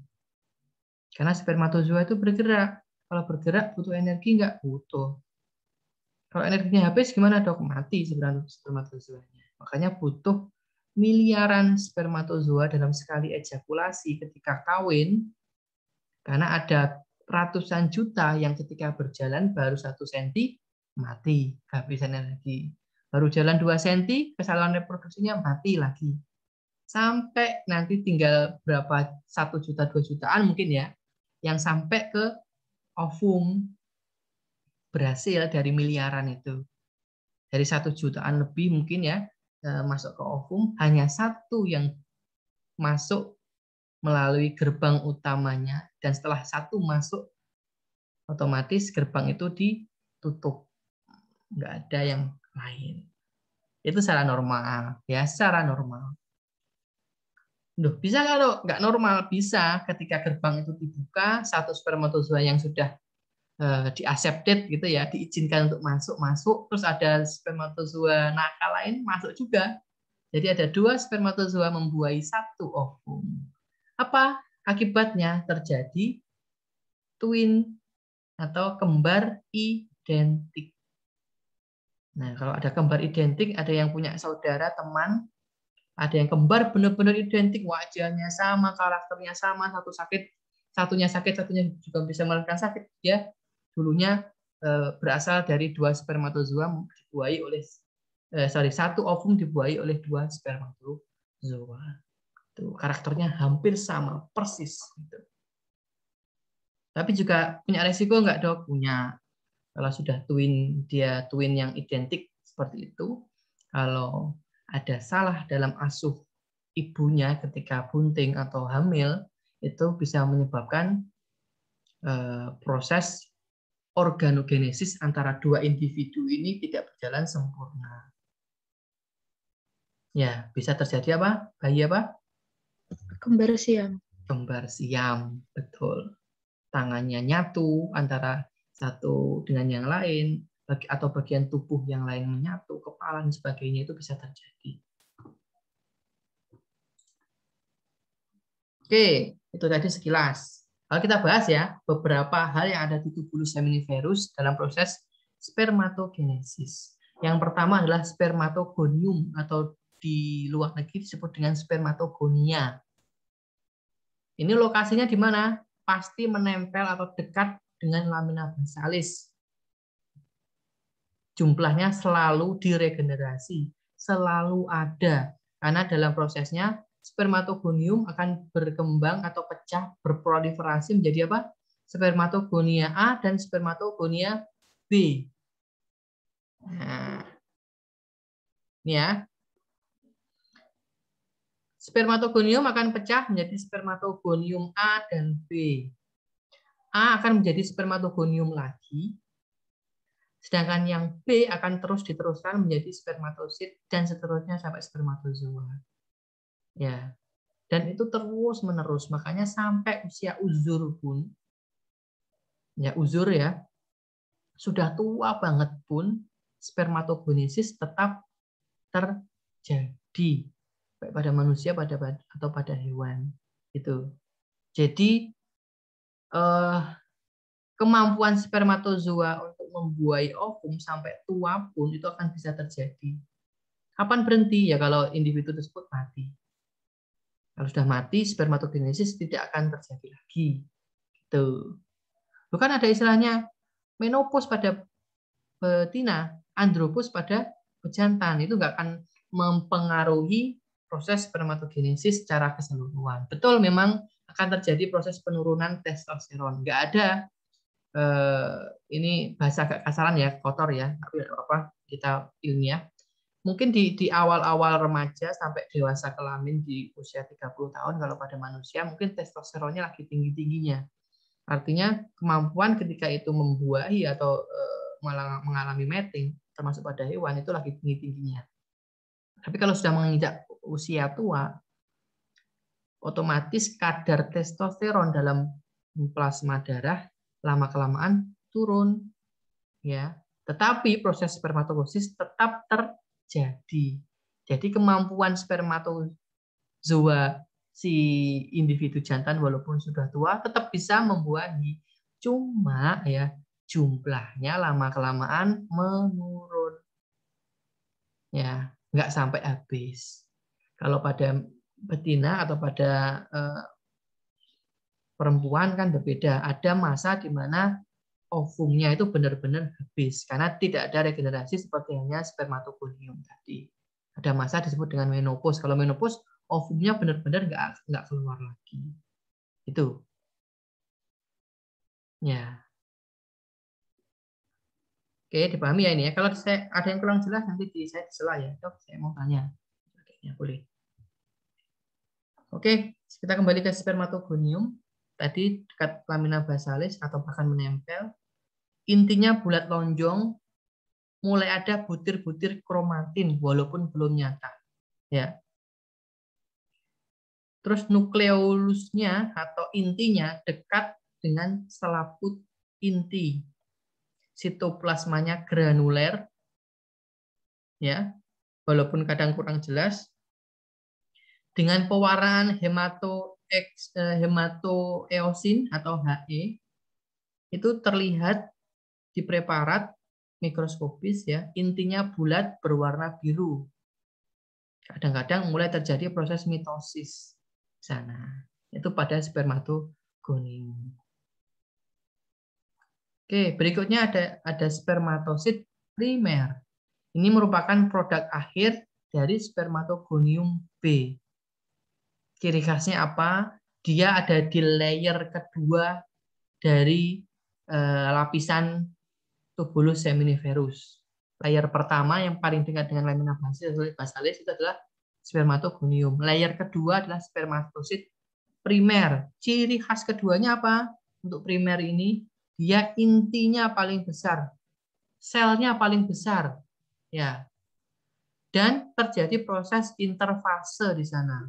Karena spermatozoa itu bergerak. Kalau bergerak butuh energi enggak? Butuh. Kalau energinya habis gimana dok? Mati spermatozoanya. Makanya butuh miliaran spermatozoa dalam sekali ejakulasi ketika kawin. Karena ada ratusan juta yang ketika berjalan baru satu senti mati, kehabisan energi. Baru jalan dua senti, kesalahan reproduksinya mati lagi sampai nanti tinggal berapa satu juta dua jutaan mungkin ya yang sampai ke ovum berhasil dari miliaran itu dari satu jutaan lebih mungkin ya eh, masuk ke ovum hanya satu yang masuk melalui gerbang utamanya dan setelah satu masuk otomatis gerbang itu ditutup nggak ada yang lain itu secara normal ya secara normal Loh, bisa nggak dok? Nggak normal, bisa ketika gerbang itu dibuka, satu spermatozoa yang sudah uh, eh, accepted gitu ya, diizinkan untuk masuk, masuk, terus ada spermatozoa nakal lain masuk juga. Jadi ada dua spermatozoa membuahi satu ovum. Apa akibatnya terjadi twin atau kembar identik. Nah, kalau ada kembar identik, ada yang punya saudara, teman, ada yang kembar benar-benar identik wajahnya sama karakternya sama satu sakit satunya sakit satunya juga bisa melakukan sakit ya dulunya e, berasal dari dua spermatozoa dibuahi oleh e, sorry satu ovum dibuahi oleh dua spermatozoa itu karakternya hampir sama persis gitu. Tapi juga punya resiko nggak dok? Punya. Kalau sudah twin dia twin yang identik seperti itu, kalau ada salah dalam asuh ibunya ketika bunting atau hamil, itu bisa menyebabkan eh, proses organogenesis antara dua individu ini tidak berjalan sempurna. Ya, bisa terjadi apa? Bayi apa? Kembar siam. Kembar siam, betul. Tangannya nyatu antara satu dengan yang lain, atau bagian tubuh yang lain menyatu, kepala dan sebagainya itu bisa terjadi. Oke, itu tadi sekilas. kalau kita bahas ya beberapa hal yang ada di tubuh seminiferus dalam proses spermatogenesis. Yang pertama adalah spermatogonium atau di luar negeri disebut dengan spermatogonia. Ini lokasinya di mana? Pasti menempel atau dekat dengan lamina basalis jumlahnya selalu diregenerasi, selalu ada. Karena dalam prosesnya spermatogonium akan berkembang atau pecah, berproliferasi menjadi apa? Spermatogonia A dan spermatogonia B. Nah, ya. Spermatogonium akan pecah menjadi spermatogonium A dan B. A akan menjadi spermatogonium lagi, Sedangkan yang B akan terus diteruskan menjadi spermatosit dan seterusnya sampai spermatozoa. Ya. Dan itu terus menerus. Makanya sampai usia uzur pun ya uzur ya sudah tua banget pun spermatogenesis tetap terjadi baik pada manusia pada atau pada hewan itu. Jadi eh, kemampuan spermatozoa membuai ovum sampai tua pun itu akan bisa terjadi. Kapan berhenti? Ya kalau individu tersebut mati. Kalau sudah mati, spermatogenesis tidak akan terjadi lagi. Itu. Bukan ada istilahnya menopause pada betina, andropause pada pejantan. Itu nggak akan mempengaruhi proses spermatogenesis secara keseluruhan. Betul memang akan terjadi proses penurunan testosteron. Nggak ada Eh, ini bahasa agak kasaran ya, kotor ya, tapi iya. apa kita ilmiah. Mungkin di di awal-awal remaja sampai dewasa kelamin di usia 30 tahun kalau pada manusia mungkin testosteronnya lagi tinggi-tingginya. Artinya kemampuan ketika itu membuahi atau eh, mengalami mating termasuk pada hewan itu lagi tinggi-tingginya. Tapi kalau sudah menginjak usia tua, otomatis kadar testosteron dalam plasma darah lama kelamaan turun ya tetapi proses spermatogosis tetap terjadi jadi kemampuan spermatozoa si individu jantan walaupun sudah tua tetap bisa membuahi cuma ya jumlahnya lama kelamaan menurun ya nggak sampai habis kalau pada betina atau pada eh, perempuan kan berbeda. Ada masa di mana ovumnya itu benar-benar habis karena tidak ada regenerasi seperti hanya spermatogonium tadi. Ada masa disebut dengan menopause. Kalau menopause, ovumnya benar-benar nggak nggak keluar lagi. Itu. Ya. Oke, dipahami ya ini ya. Kalau saya, ada yang kurang jelas nanti di saya disela ya. Dok, saya mau tanya. Oke, ya boleh. Oke, kita kembali ke spermatogonium tadi dekat lamina basalis atau bahkan menempel. Intinya bulat lonjong, mulai ada butir-butir kromatin walaupun belum nyata. Ya. Terus nukleolusnya atau intinya dekat dengan selaput inti. Sitoplasmanya granuler, ya, walaupun kadang kurang jelas, dengan pewarnaan hemato objek eh, hematoeosin atau HE itu terlihat di preparat mikroskopis ya, intinya bulat berwarna biru. Kadang-kadang mulai terjadi proses mitosis sana. Itu pada spermatogonium. Oke, berikutnya ada ada spermatosit primer. Ini merupakan produk akhir dari spermatogonium B ciri khasnya apa dia ada di layer kedua dari eh, lapisan tubulus seminiferus layer pertama yang paling dekat dengan lamina basalis itu adalah spermatogonium layer kedua adalah spermatosit primer ciri khas keduanya apa untuk primer ini dia intinya paling besar selnya paling besar ya dan terjadi proses interfase di sana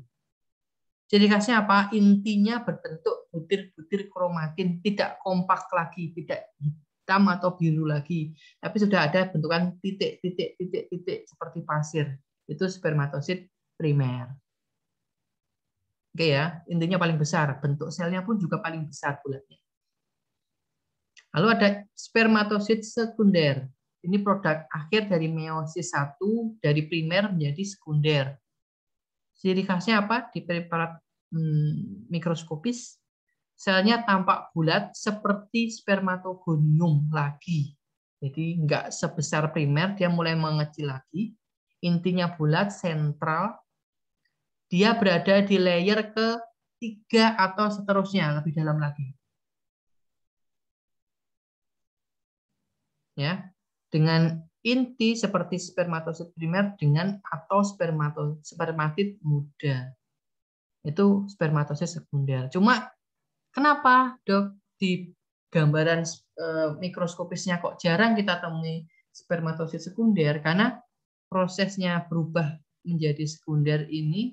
jadi khasnya apa? Intinya berbentuk butir-butir kromatin, tidak kompak lagi, tidak hitam atau biru lagi, tapi sudah ada bentukan titik-titik titik-titik seperti pasir. Itu spermatosit primer. Oke ya, intinya paling besar, bentuk selnya pun juga paling besar bulatnya. Lalu ada spermatosit sekunder. Ini produk akhir dari meiosis 1 dari primer menjadi sekunder. Ciri khasnya apa? Di preparat hmm, mikroskopis, selnya tampak bulat seperti spermatogonium lagi. Jadi nggak sebesar primer, dia mulai mengecil lagi. Intinya bulat, sentral. Dia berada di layer ke tiga atau seterusnya, lebih dalam lagi. Ya, dengan inti seperti spermatosit primer dengan atau spermato, spermatit muda. Itu spermatosit sekunder. Cuma kenapa dok di gambaran eh, mikroskopisnya kok jarang kita temui spermatosit sekunder? Karena prosesnya berubah menjadi sekunder ini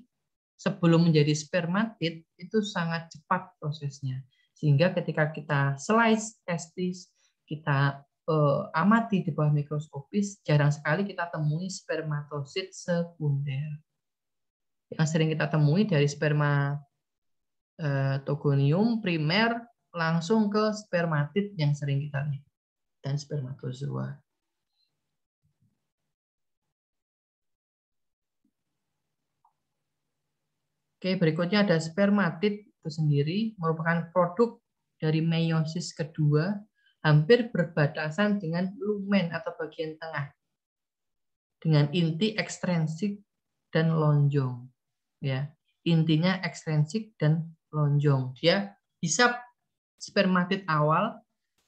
sebelum menjadi spermatit itu sangat cepat prosesnya. Sehingga ketika kita slice testis, kita eh, amati di bawah mikroskopis, jarang sekali kita temui spermatosit sekunder. Yang sering kita temui dari sperma eh, togonium primer langsung ke spermatid yang sering kita lihat dan spermatozoa. Oke, berikutnya ada spermatid itu sendiri merupakan produk dari meiosis kedua hampir berbatasan dengan lumen atau bagian tengah dengan inti ekstrinsik dan lonjong ya intinya ekstrinsik dan lonjong dia bisa spermatit awal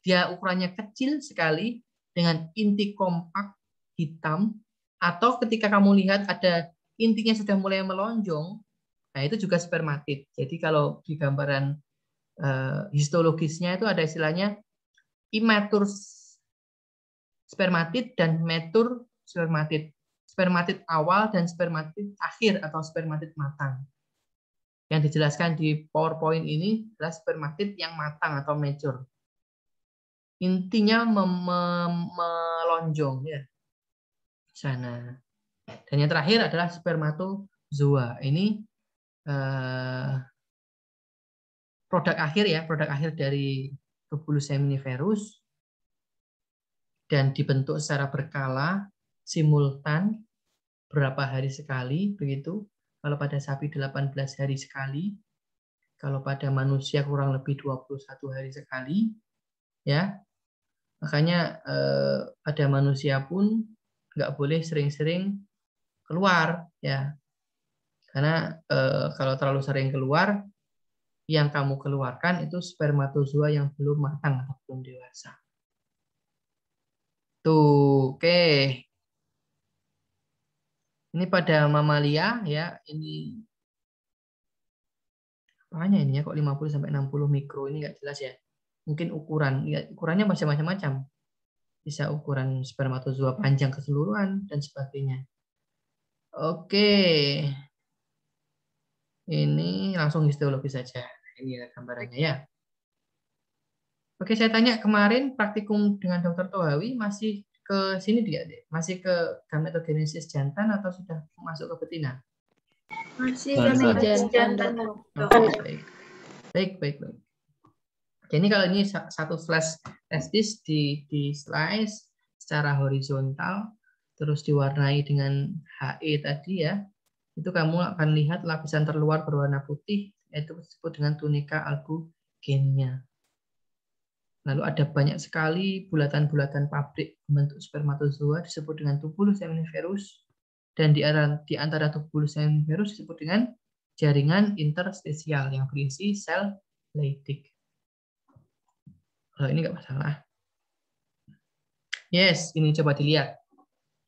dia ukurannya kecil sekali dengan inti kompak hitam atau ketika kamu lihat ada intinya sudah mulai melonjong Nah, itu juga spermatit. Jadi kalau di gambaran eh, histologisnya itu ada istilahnya imatur spermatid dan matur spermatid. Spermatid awal dan spermatid akhir atau spermatid matang. Yang dijelaskan di PowerPoint ini adalah spermatid yang matang atau mature. Intinya melonjong ya. Sana. Dan yang terakhir adalah spermatozoa. Ini eh, produk akhir ya, produk akhir dari Lupulus seminiferus dan dibentuk secara berkala simultan berapa hari sekali begitu. Kalau pada sapi 18 hari sekali, kalau pada manusia kurang lebih 21 hari sekali ya. Makanya eh, pada manusia pun nggak boleh sering-sering keluar ya. Karena eh, kalau terlalu sering keluar yang kamu keluarkan itu spermatozoa yang belum matang atau belum dewasa. Tuh, oke. Okay. Ini pada mamalia ya, ini apanya ini ya kok 50 sampai 60 mikro ini nggak jelas ya. Mungkin ukuran, ya, ukurannya macam-macam. Bisa ukuran spermatozoa panjang keseluruhan dan sebagainya. Oke. Okay. Ini langsung histologi saja. Ini ya gambarannya ya. Oke, saya tanya kemarin praktikum dengan dokter Tohawi masih ke sini dia masih ke gametogenesis jantan atau sudah masuk ke betina? Masih gametogenesis jantan. baik. baik, baik, baik. Jadi kalau ini satu flash testis di, di slice secara horizontal, terus diwarnai dengan HE tadi ya, itu kamu akan lihat lapisan terluar berwarna putih, yaitu disebut dengan tunika albuginea Lalu ada banyak sekali bulatan-bulatan pabrik bentuk spermatozoa disebut dengan tubulus seminiferus dan di antara, tubulus seminiferus disebut dengan jaringan interstisial yang berisi sel leitik. Kalau ini nggak masalah. Yes, ini coba dilihat.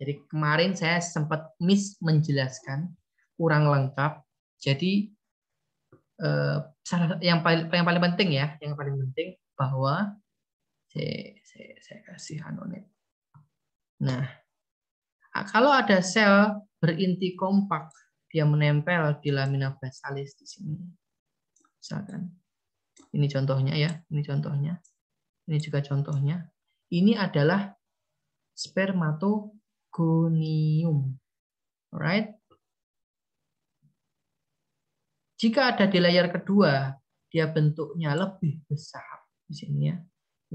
Jadi kemarin saya sempat miss menjelaskan kurang lengkap. Jadi eh, salah yang paling yang paling penting ya, yang paling penting bahwa saya, saya, saya kasih anonim. Nah, kalau ada sel berinti kompak, dia menempel di lamina basalis di sini. Misalkan, ini contohnya ya, ini contohnya, ini juga contohnya. Ini adalah spermatogonium. Alright. Jika ada di layar kedua, dia bentuknya lebih besar di sini ya,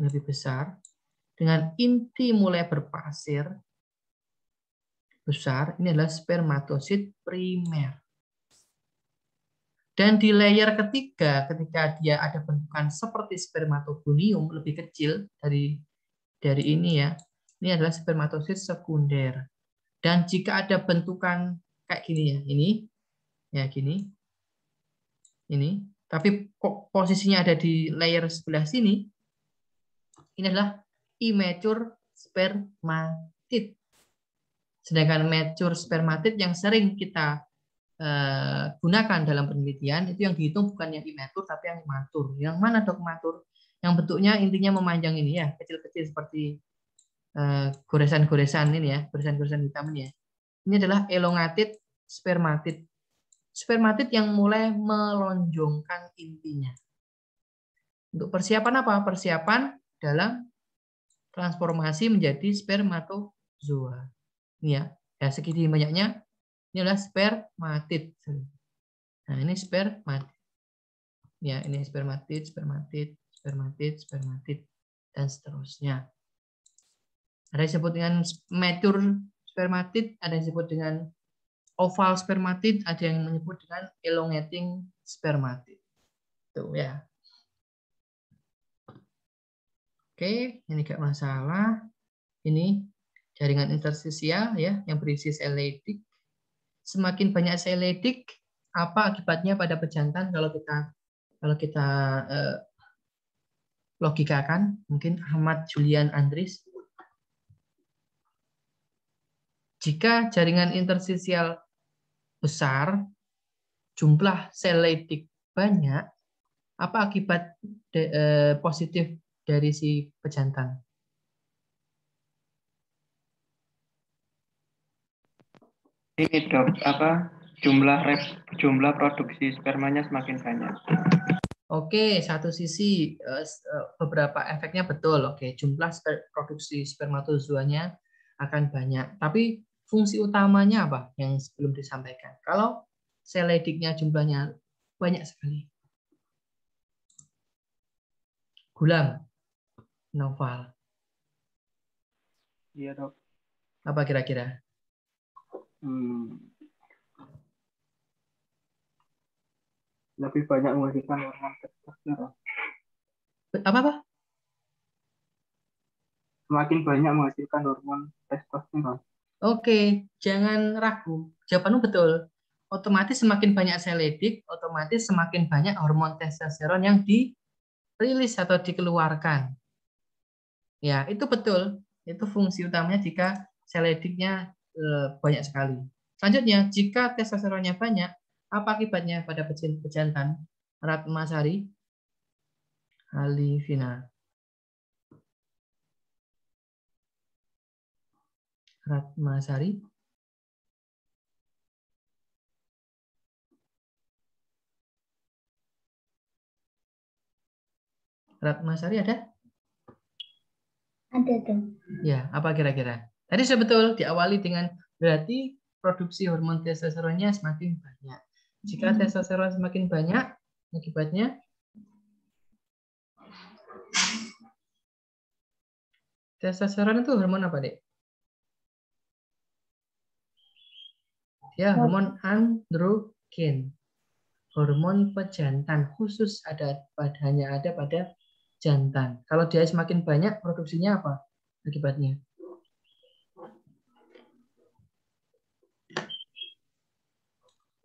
lebih besar dengan inti mulai berpasir besar. Ini adalah spermatosit primer. Dan di layer ketiga, ketika dia ada bentukan seperti spermatogonium lebih kecil dari dari ini ya, ini adalah spermatosit sekunder. Dan jika ada bentukan kayak gini ya, ini ya gini, ini, tapi kok posisinya ada di layer sebelah sini, ini adalah immature spermatid. Sedangkan mature spermatid yang sering kita eh, gunakan dalam penelitian itu yang dihitung bukan yang immature tapi yang matur. Yang mana dok matur? Yang bentuknya intinya memanjang ini ya, kecil-kecil seperti eh, goresan-goresan ini ya, goresan-goresan hitam ini ya. Ini adalah elongated spermatid. Spermatid yang mulai melonjongkan intinya. Untuk persiapan apa? Persiapan dalam transformasi menjadi spermatozoa. Ini ya, ya segini banyaknya. Ini adalah spermatit. Nah, ini spermatid. Ya, ini spermatid, spermatid, spermatid, spermatid dan seterusnya. Ada yang disebut dengan mature spermatid, ada yang disebut dengan oval spermatid, ada yang menyebut dengan elongating spermatid. Tuh ya. Oke, ini kayak masalah. Ini jaringan interstisial ya yang berisi sel Semakin banyak sel apa akibatnya pada pejantan kalau kita kalau kita eh, logikakan? Mungkin Ahmad Julian Andris jika jaringan interstisial besar, jumlah sel banyak, apa akibat eh, positif dari si pejantan? Ini dok, apa jumlah rep, jumlah produksi spermanya semakin banyak. Oke, satu sisi eh, eh, beberapa efeknya betul. Oke, jumlah produksi spermatozoanya akan banyak. Tapi fungsi utamanya apa yang sebelum disampaikan. Kalau sel jumlahnya banyak sekali. Gulam, novel, Iya dok. Apa kira-kira? Hmm. Lebih banyak menghasilkan hormon testosteron. Apa pak? Semakin banyak menghasilkan hormon testosteron. Oke, jangan ragu. Jawabanmu betul. Otomatis semakin banyak sel otomatis semakin banyak hormon testosteron yang dirilis atau dikeluarkan. Ya, itu betul. Itu fungsi utamanya jika sel eh, banyak sekali. Selanjutnya, jika testosteronnya banyak, apa akibatnya pada pejantan? Ratma Sari, Halivina. Ratmasari, Sari. Sari ada? Ada tuh. Ya, apa kira-kira? Tadi sudah betul diawali dengan berarti produksi hormon testosteronnya semakin banyak. Jika hmm. testosteron semakin banyak, akibatnya testosteron itu hormon apa, Dek? Dia ya, hormon androgen. Hormon pejantan khusus ada padanya ada pada jantan. Kalau dia semakin banyak produksinya apa akibatnya?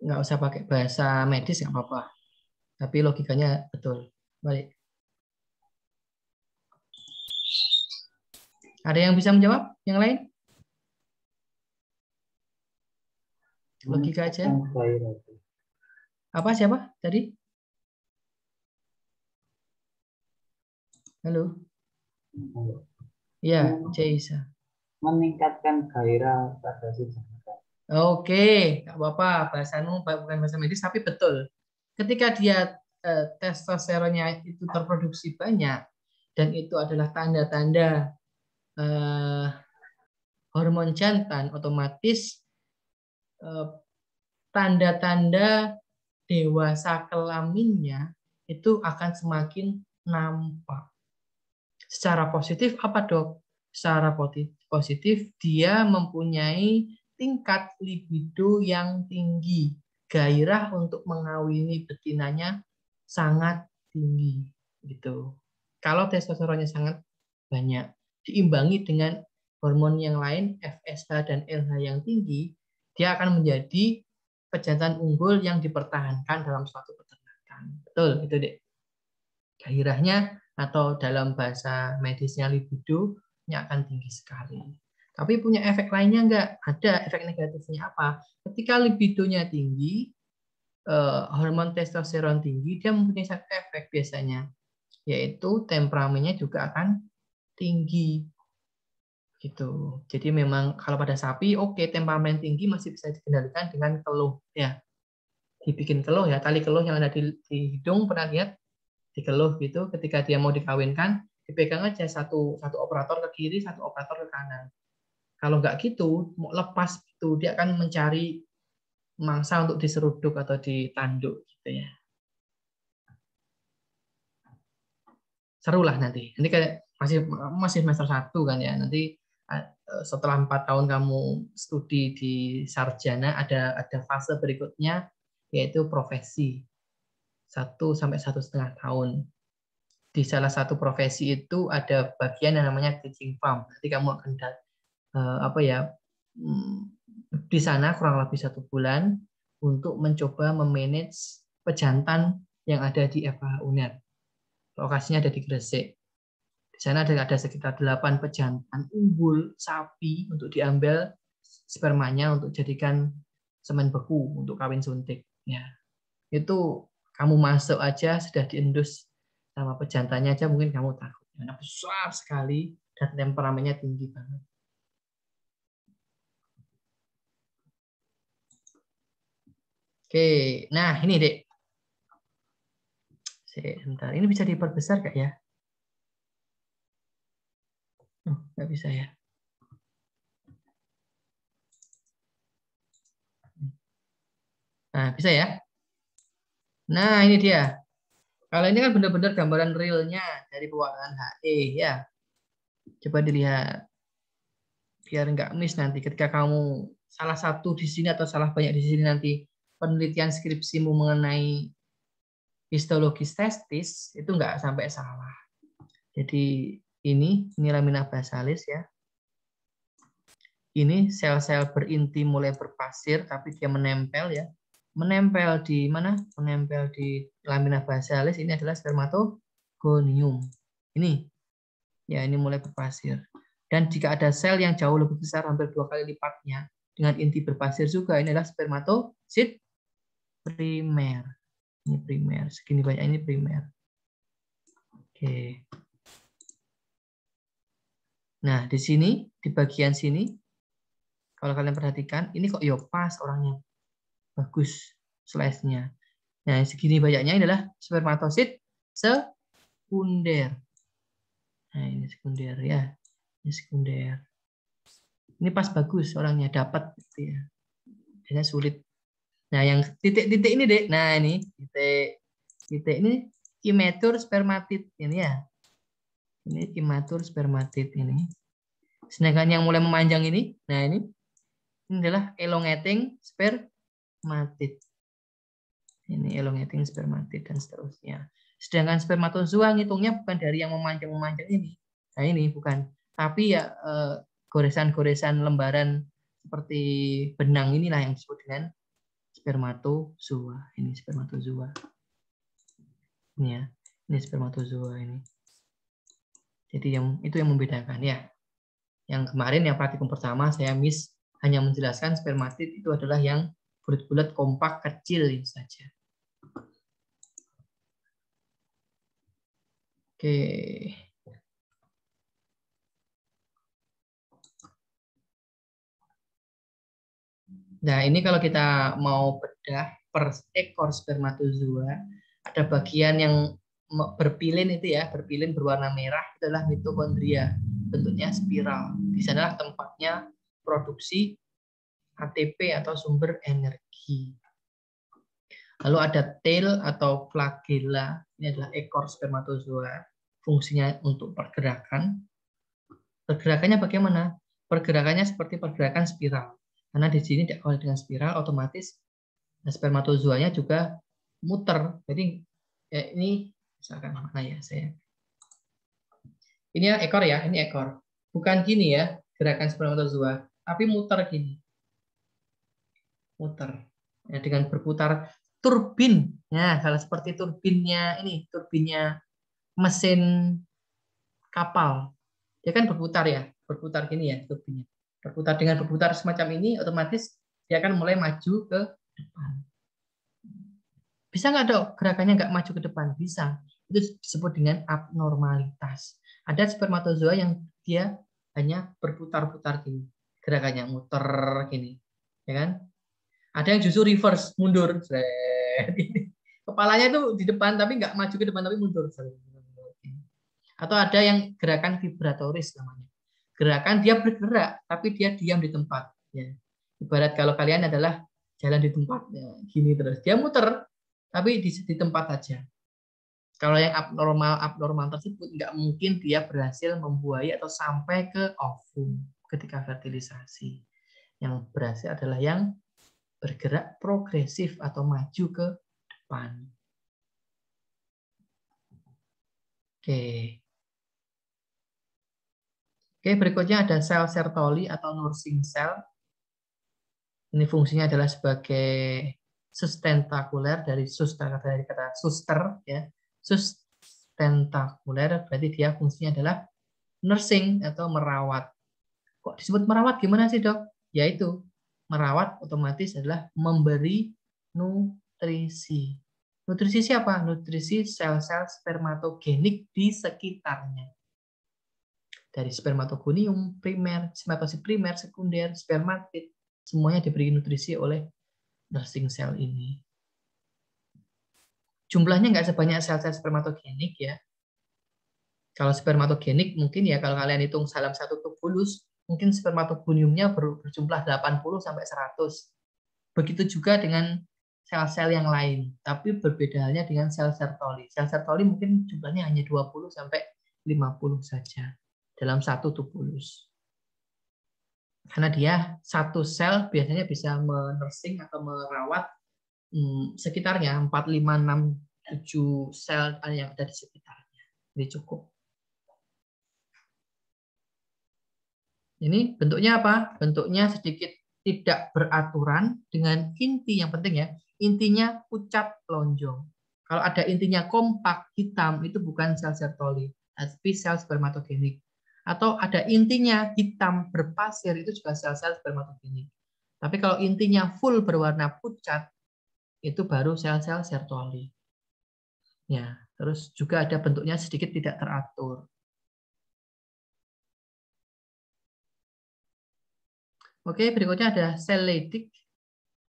Nggak usah pakai bahasa medis nggak apa-apa. Tapi logikanya betul. Baik. Ada yang bisa menjawab? Yang lain? logika aja apa siapa tadi halo ya Jaisa meningkatkan gairah pada si Oke, nggak apa-apa. Bahasamu bukan bahasa medis, tapi betul. Ketika dia eh, testosteronnya itu terproduksi banyak, dan itu adalah tanda-tanda eh, hormon jantan, otomatis Eh, tanda-tanda dewasa kelaminnya itu akan semakin nampak. Secara positif apa dok? Secara positif dia mempunyai tingkat libido yang tinggi. Gairah untuk mengawini betinanya sangat tinggi gitu. Kalau testosteronnya sangat banyak diimbangi dengan hormon yang lain FSH dan LH yang tinggi, dia akan menjadi pejantan unggul yang dipertahankan dalam suatu peternakan. Betul, itu deh. Gairahnya atau dalam bahasa medisnya libido nya akan tinggi sekali. Tapi punya efek lainnya enggak? Ada efek negatifnya apa? Ketika libidonya tinggi, eh, hormon testosteron tinggi, dia mempunyai satu efek biasanya, yaitu temperamennya juga akan tinggi gitu. Jadi memang kalau pada sapi oke okay, temperamen tinggi masih bisa dikendalikan dengan keluh ya. Dibikin keluh ya, tali keluh yang ada di, di hidung pernah lihat dikeluh gitu ketika dia mau dikawinkan dipegang aja satu satu operator ke kiri, satu operator ke kanan. Kalau nggak gitu, mau lepas itu dia akan mencari mangsa untuk diseruduk atau ditanduk gitu ya. Seru lah nanti. Nanti kayak masih masih semester satu kan ya. Nanti Eh, setelah empat tahun kamu studi di sarjana ada ada fase berikutnya yaitu profesi satu sampai satu setengah tahun di salah satu profesi itu ada bagian yang namanya teaching farm nanti kamu akan eh, apa ya mm, di sana kurang lebih satu bulan untuk mencoba memanage pejantan yang ada di FH UNER lokasinya ada di Gresik di sana ada, ada sekitar 8 pejantan unggul sapi untuk diambil spermanya untuk jadikan semen beku untuk kawin suntik. Ya. Itu kamu masuk aja sudah diendus sama pejantannya aja mungkin kamu takut. Karena besar sekali dan temperamennya tinggi banget. Oke, nah ini dek. Sebentar, ini bisa diperbesar kak ya? Nggak bisa ya? Nah, bisa ya? Nah, ini dia. Kalau ini kan benar-benar gambaran realnya dari pewarnaan HE ya. Coba dilihat biar nggak miss nanti ketika kamu salah satu di sini atau salah banyak di sini nanti penelitian skripsimu mengenai histologis testis itu nggak sampai salah. Jadi ini ini lamina basalis ya. Ini sel-sel berinti mulai berpasir tapi dia menempel ya. Menempel di mana? Menempel di lamina basalis ini adalah spermatogonium. Ini. Ya, ini mulai berpasir. Dan jika ada sel yang jauh lebih besar hampir dua kali lipatnya dengan inti berpasir juga ini adalah spermatosit primer. Ini primer, segini banyak ini primer. Oke. Okay. Nah, di sini, di bagian sini, kalau kalian perhatikan, ini kok ya pas orangnya. Bagus slice-nya. Nah, segini banyaknya adalah spermatosit sekunder. Nah, ini sekunder ya. Ini sekunder. Ini pas bagus orangnya dapat gitu ya. Biasanya sulit. Nah, yang titik-titik ini, Dek. Nah, ini titik titik ini immature spermatid ini ya ini imatur spermatid ini. Sedangkan yang mulai memanjang ini, nah ini, ini adalah elongating spermatid. Ini elongating spermatid dan seterusnya. Sedangkan spermatozoa ngitungnya bukan dari yang memanjang-memanjang ini. Nah ini bukan. Tapi ya eh, goresan-goresan lembaran seperti benang inilah yang disebut dengan spermatozoa. Ini spermatozoa. Ini ya. Ini spermatozoa ini. Jadi yang itu yang membedakan ya. Yang kemarin yang praktikum pertama saya miss hanya menjelaskan spermatit itu adalah yang bulat-bulat kompak kecil ini saja. Oke. Nah, ini kalau kita mau bedah per ekor spermatozoa, ada bagian yang berpilin itu ya, berpilin berwarna merah itu adalah mitokondria. Bentuknya spiral. Di sanalah tempatnya produksi ATP atau sumber energi. Lalu ada tail atau flagella. Ini adalah ekor spermatozoa. Fungsinya untuk pergerakan. Pergerakannya bagaimana? Pergerakannya seperti pergerakan spiral. Karena di sini kalau dengan spiral, otomatis spermatozoanya juga muter. Jadi ya ini misalkan mana ya saya ini ekor ya ini ekor bukan gini ya gerakan spermatozoa tapi muter gini muter ya, dengan berputar turbin ya kalau seperti turbinnya ini turbinnya mesin kapal dia kan berputar ya berputar gini ya turbinnya berputar dengan berputar semacam ini otomatis dia akan mulai maju ke depan bisa nggak dok gerakannya nggak maju ke depan bisa itu disebut dengan abnormalitas. Ada spermatozoa yang dia hanya berputar-putar gini, gerakannya muter gini, ya kan? Ada yang justru reverse, mundur, kepalanya itu di depan tapi nggak maju ke depan tapi mundur. Atau ada yang gerakan vibratoris namanya. Gerakan dia bergerak tapi dia diam di tempat. Ya. Ibarat kalau kalian adalah jalan di tempat ya, gini terus dia muter tapi di, di tempat saja. Kalau yang abnormal-abnormal tersebut nggak mungkin dia berhasil membuahi atau sampai ke ovum ketika fertilisasi. Yang berhasil adalah yang bergerak progresif atau maju ke depan. Oke. Oke, berikutnya ada sel Sertoli atau nursing cell. Ini fungsinya adalah sebagai sustentakuler dari suster dari kata suster ya sustentakuler berarti dia fungsinya adalah nursing atau merawat. Kok disebut merawat gimana sih dok? Yaitu merawat otomatis adalah memberi nutrisi. Nutrisi siapa? Nutrisi sel-sel spermatogenik di sekitarnya. Dari spermatogonium primer, spermatosi primer, sekunder, spermatid, semuanya diberi nutrisi oleh nursing cell ini jumlahnya nggak sebanyak sel-sel spermatogenik ya. Kalau spermatogenik mungkin ya kalau kalian hitung dalam satu tubulus, mungkin spermatogoniumnya berjumlah 80 sampai 100. Begitu juga dengan sel-sel yang lain, tapi berbeda halnya dengan sel Sertoli. Sel Sertoli mungkin jumlahnya hanya 20 sampai 50 saja dalam satu tubulus. Karena dia satu sel biasanya bisa menersing atau merawat Hmm, sekitarnya 4, 5, 6, 7 sel eh, yang ada di sekitarnya. Jadi cukup. Ini bentuknya apa? Bentuknya sedikit tidak beraturan dengan inti yang penting ya. Intinya pucat lonjong. Kalau ada intinya kompak hitam itu bukan sel sertoli, tapi sel spermatogenik. Atau ada intinya hitam berpasir itu juga sel-sel spermatogenik. Tapi kalau intinya full berwarna pucat itu baru sel-sel Sertoli. Ya, terus juga ada bentuknya sedikit tidak teratur. Oke, berikutnya ada sel leitik.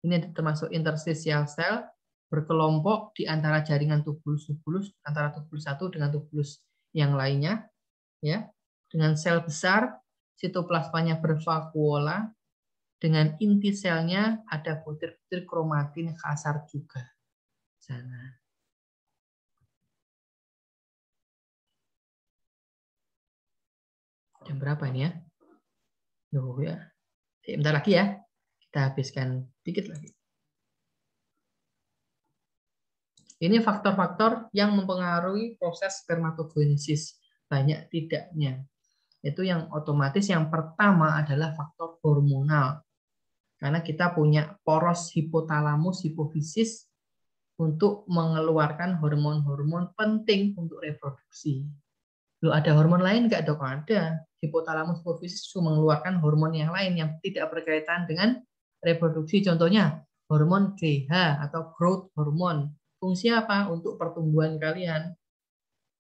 Ini termasuk interstitial sel berkelompok di antara jaringan tubulus-tubulus antara tubulus satu dengan tubulus yang lainnya ya. Dengan sel besar sitoplasmanya bervakuola dengan inti selnya ada butir-butir kromatin kasar juga. Sana. Jam berapa ini ya? Duh ya. Bentar lagi ya. Kita habiskan sedikit lagi. Ini faktor-faktor yang mempengaruhi proses spermatogenesis banyak tidaknya. Itu yang otomatis yang pertama adalah faktor hormonal. Karena kita punya poros hipotalamus hipofisis untuk mengeluarkan hormon-hormon penting untuk reproduksi. Lo ada hormon lain nggak dok? Ada. Hipotalamus hipofisis mengeluarkan hormon yang lain yang tidak berkaitan dengan reproduksi. Contohnya hormon GH atau growth hormone. Fungsi apa? Untuk pertumbuhan kalian.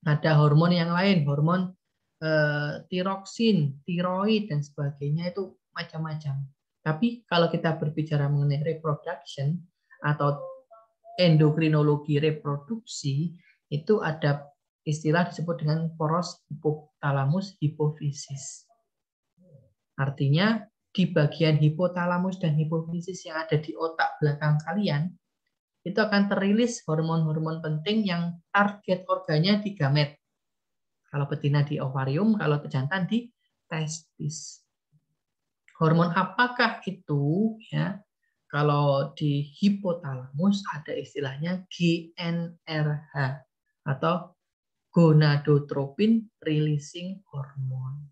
Ada hormon yang lain, hormon eh, tiroksin, tiroid dan sebagainya itu macam-macam. Tapi kalau kita berbicara mengenai reproduction atau endokrinologi reproduksi, itu ada istilah disebut dengan poros hipotalamus hipofisis. Artinya di bagian hipotalamus dan hipofisis yang ada di otak belakang kalian, itu akan terilis hormon-hormon penting yang target organnya di gamet. Kalau betina di ovarium, kalau pejantan di testis. Hormon apakah itu ya? Kalau di hipotalamus ada istilahnya GNRH atau gonadotropin releasing Hormon.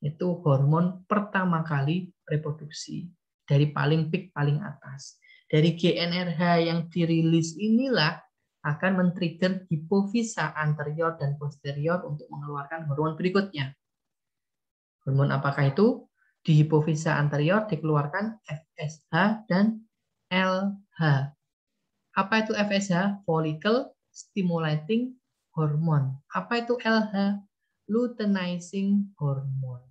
Itu hormon pertama kali reproduksi dari paling peak paling atas. Dari GNRH yang dirilis inilah akan men-trigger hipofisa anterior dan posterior untuk mengeluarkan hormon berikutnya. Hormon apakah itu? di hipofisa anterior dikeluarkan FSH dan LH. Apa itu FSH? Follicle Stimulating Hormone. Apa itu LH? Luteinizing Hormone.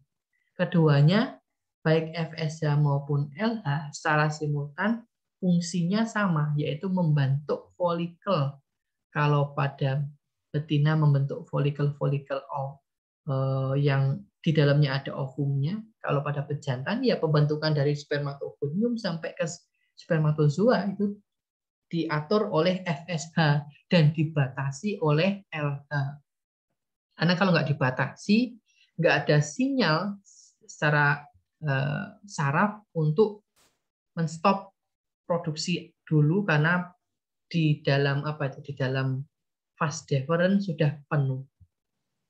Keduanya, baik FSH maupun LH secara simultan fungsinya sama, yaitu membentuk folikel. Kalau pada betina membentuk folikel-folikel oh, eh, yang di dalamnya ada ovumnya, kalau pada pejantan ya pembentukan dari spermatogonium sampai ke spermatozoa itu diatur oleh FSH dan dibatasi oleh LH. Karena kalau nggak dibatasi, nggak ada sinyal secara eh, saraf untuk menstop produksi dulu karena di dalam apa itu di dalam fast deferens sudah penuh.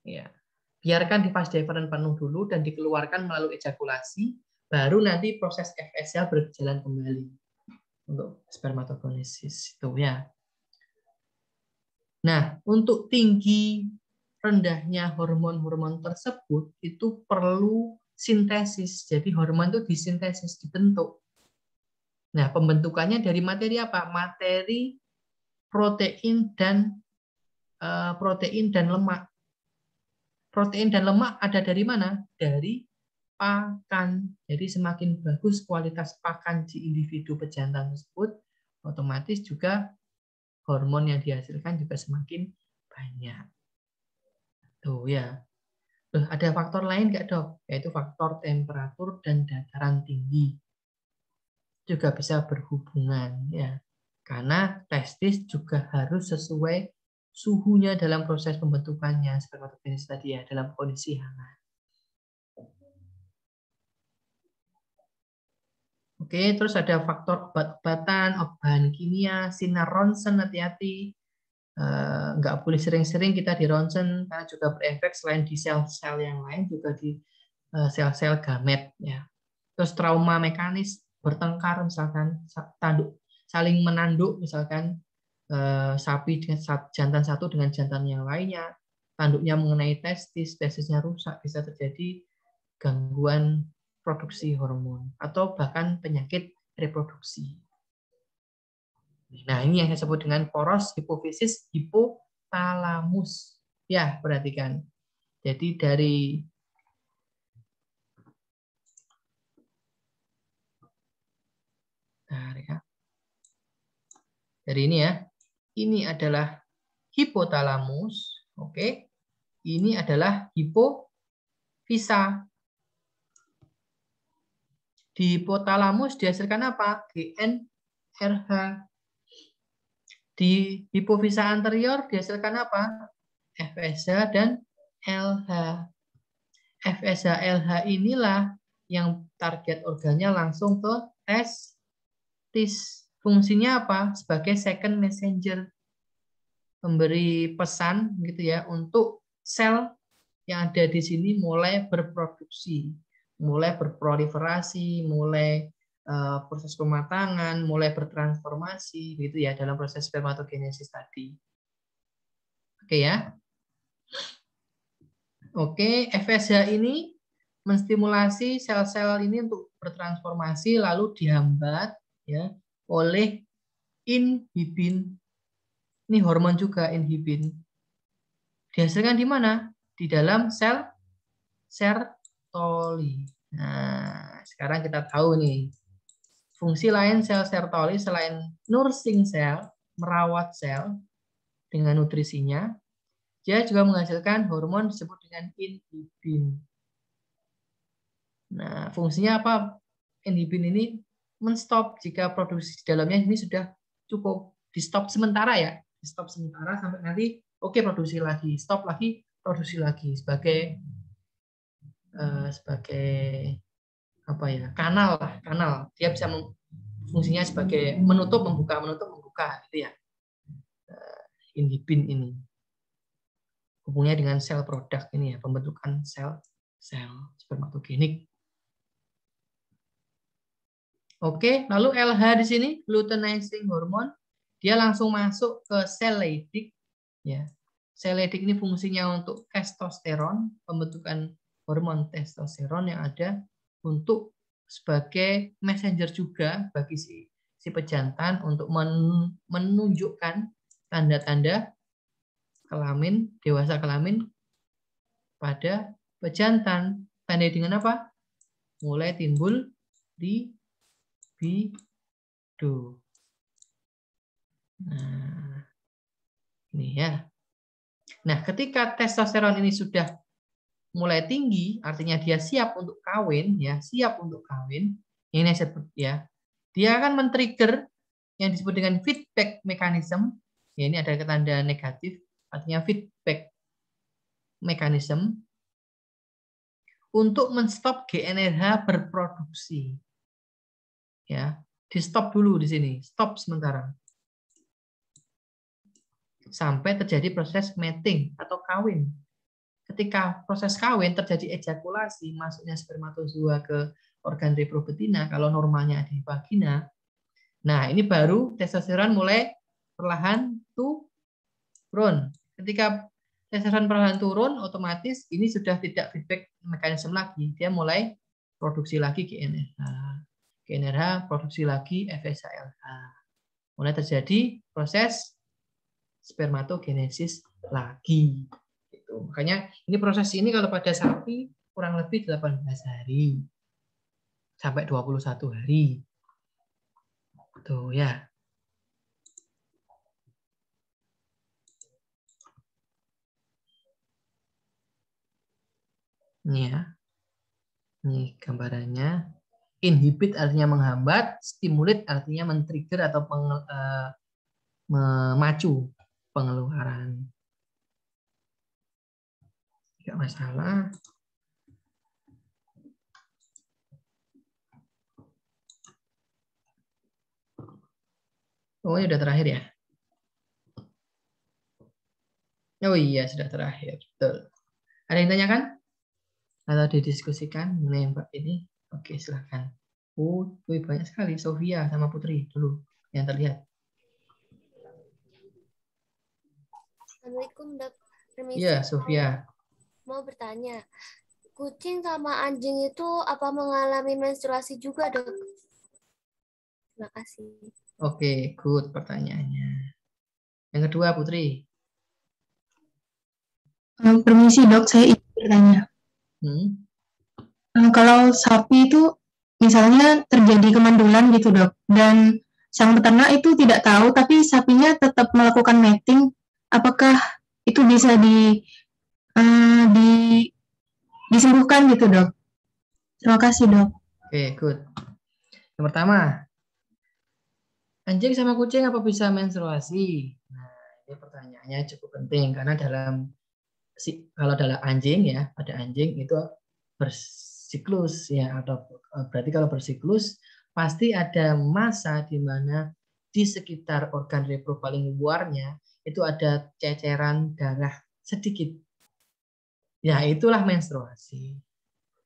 Ya biarkan di device diveren penuh dulu dan dikeluarkan melalui ejakulasi, baru nanti proses FSH berjalan kembali untuk spermatogenesis itu ya. Nah, untuk tinggi rendahnya hormon-hormon tersebut itu perlu sintesis. Jadi hormon itu disintesis, dibentuk. Nah, pembentukannya dari materi apa? Materi protein dan eh, protein dan lemak protein dan lemak ada dari mana? Dari pakan. Jadi semakin bagus kualitas pakan di individu pejantan tersebut, otomatis juga hormon yang dihasilkan juga semakin banyak. Tuh ya. Loh, ada faktor lain nggak dok? Yaitu faktor temperatur dan dataran tinggi. Juga bisa berhubungan ya. Karena testis juga harus sesuai suhunya dalam proses pembentukannya spermatogenesis tadi ya dalam kondisi hangat. Oke, terus ada faktor obat-obatan, obat bahan kimia, sinar ronsen hati-hati. Eh, nggak boleh sering-sering kita di ronsen karena juga berefek selain di sel-sel yang lain juga di eh, sel-sel gamet ya. Terus trauma mekanis bertengkar misalkan tanduk saling menanduk misalkan Eh, sapi dengan jantan satu dengan jantan yang lainnya, tanduknya mengenai testis, testisnya rusak, bisa terjadi gangguan produksi hormon atau bahkan penyakit reproduksi. Nah, ini yang saya sebut dengan poros hipofisis hipotalamus. Ya, perhatikan. Jadi dari nah, Dari ini ya ini adalah hipotalamus, oke. Okay? Ini adalah hipofisa. Di hipotalamus dihasilkan apa? GnRH. Di hipofisa anterior dihasilkan apa? FSH dan LH. FSH LH inilah yang target organnya langsung ke testis. Fungsinya apa? Sebagai second messenger, memberi pesan gitu ya untuk sel yang ada di sini mulai berproduksi, mulai berproliferasi, mulai eh, proses pematangan, mulai bertransformasi gitu ya dalam proses spermatogenesis tadi. Oke okay, ya. Oke, okay, FSH ini menstimulasi sel-sel ini untuk bertransformasi lalu dihambat ya oleh inhibin. Ini hormon juga inhibin. Dihasilkan di mana? Di dalam sel sertoli. Nah, sekarang kita tahu nih. Fungsi lain sel sertoli selain nursing sel, merawat sel dengan nutrisinya, dia juga menghasilkan hormon disebut dengan inhibin. Nah, fungsinya apa? Inhibin ini menstop jika produksi di dalamnya ini sudah cukup di stop sementara ya di stop sementara sampai nanti oke okay, produksi lagi stop lagi produksi lagi sebagai uh, sebagai apa ya kanal lah kanal dia bisa fungsinya sebagai menutup membuka menutup membuka gitu ya uh, eh, inhibin ini hubungnya dengan sel produk ini ya pembentukan sel sel spermatogenik Oke, lalu LH di sini luteinizing hormon, dia langsung masuk ke sel leydig ya. Sel leydig ini fungsinya untuk testosteron, pembentukan hormon testosteron yang ada untuk sebagai messenger juga bagi si si pejantan untuk men, menunjukkan tanda-tanda kelamin dewasa kelamin pada pejantan Tanda dengan apa mulai timbul di be do. Nah, ini ya. Nah, ketika testosteron ini sudah mulai tinggi, artinya dia siap untuk kawin, ya, siap untuk kawin. Ini saya sebut ya. Dia akan men-trigger yang disebut dengan feedback mechanism. Ya, ini ada tanda negatif, artinya feedback mechanism untuk menstop GNRH berproduksi ya di stop dulu di sini stop sementara sampai terjadi proses mating atau kawin ketika proses kawin terjadi ejakulasi masuknya spermatozoa ke organ reproduktina, kalau normalnya di vagina nah ini baru testosteron mulai perlahan turun ketika testosteron perlahan turun otomatis ini sudah tidak feedback mekanisme lagi dia mulai produksi lagi GNRH GnRH produksi lagi FSHLH. Mulai terjadi proses spermatogenesis lagi. Itu. Makanya ini proses ini kalau pada sapi kurang lebih 18 hari sampai 21 hari. Tuh gitu, ya. Ini ya. Ini gambarannya inhibit artinya menghambat, stimulate artinya men-trigger atau peng, uh, memacu pengeluaran. Tidak masalah. Oh, ini sudah terakhir ya? Oh iya, sudah terakhir. Betul. Ada yang tanyakan? Atau didiskusikan mengenai ini? Oke, silahkan. Oh, wih, banyak sekali. Sofia sama Putri dulu yang terlihat. Assalamualaikum, dok. Permisi. Iya, Sofia. Mau bertanya, kucing sama anjing itu apa mengalami menstruasi juga, dok? Terima kasih. Oke, good pertanyaannya. Yang kedua, Putri. Eh, permisi, dok. Saya ingin bertanya. Hmm? Eh, kalau sapi itu misalnya terjadi kemandulan gitu dok, dan sang peternak itu tidak tahu tapi sapinya tetap melakukan mating, apakah itu bisa di um, di disembuhkan gitu dok? Terima kasih dok. Oke okay, good. Yang pertama, anjing sama kucing apa bisa menstruasi? Nah, ini pertanyaannya cukup penting karena dalam si kalau dalam anjing ya, pada anjing itu bers siklus ya atau eh, berarti kalau bersiklus pasti ada masa di mana di sekitar organ repro paling luarnya itu ada ceceran darah sedikit. Ya, itulah menstruasi.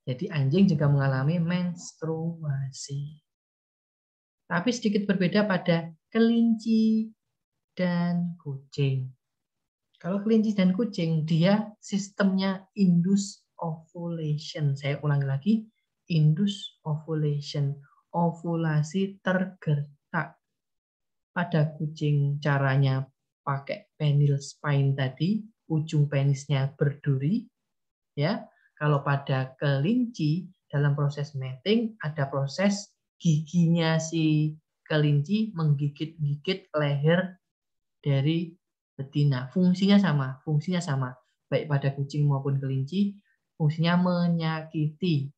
Jadi anjing juga mengalami menstruasi. Tapi sedikit berbeda pada kelinci dan kucing. Kalau kelinci dan kucing, dia sistemnya indus ovulation. Saya ulangi lagi, induce ovulation. Ovulasi tergertak. Pada kucing caranya pakai penil spine tadi, ujung penisnya berduri. Ya, kalau pada kelinci dalam proses mating ada proses giginya si kelinci menggigit-gigit leher dari betina. Fungsinya sama, fungsinya sama baik pada kucing maupun kelinci fungsinya menyakiti.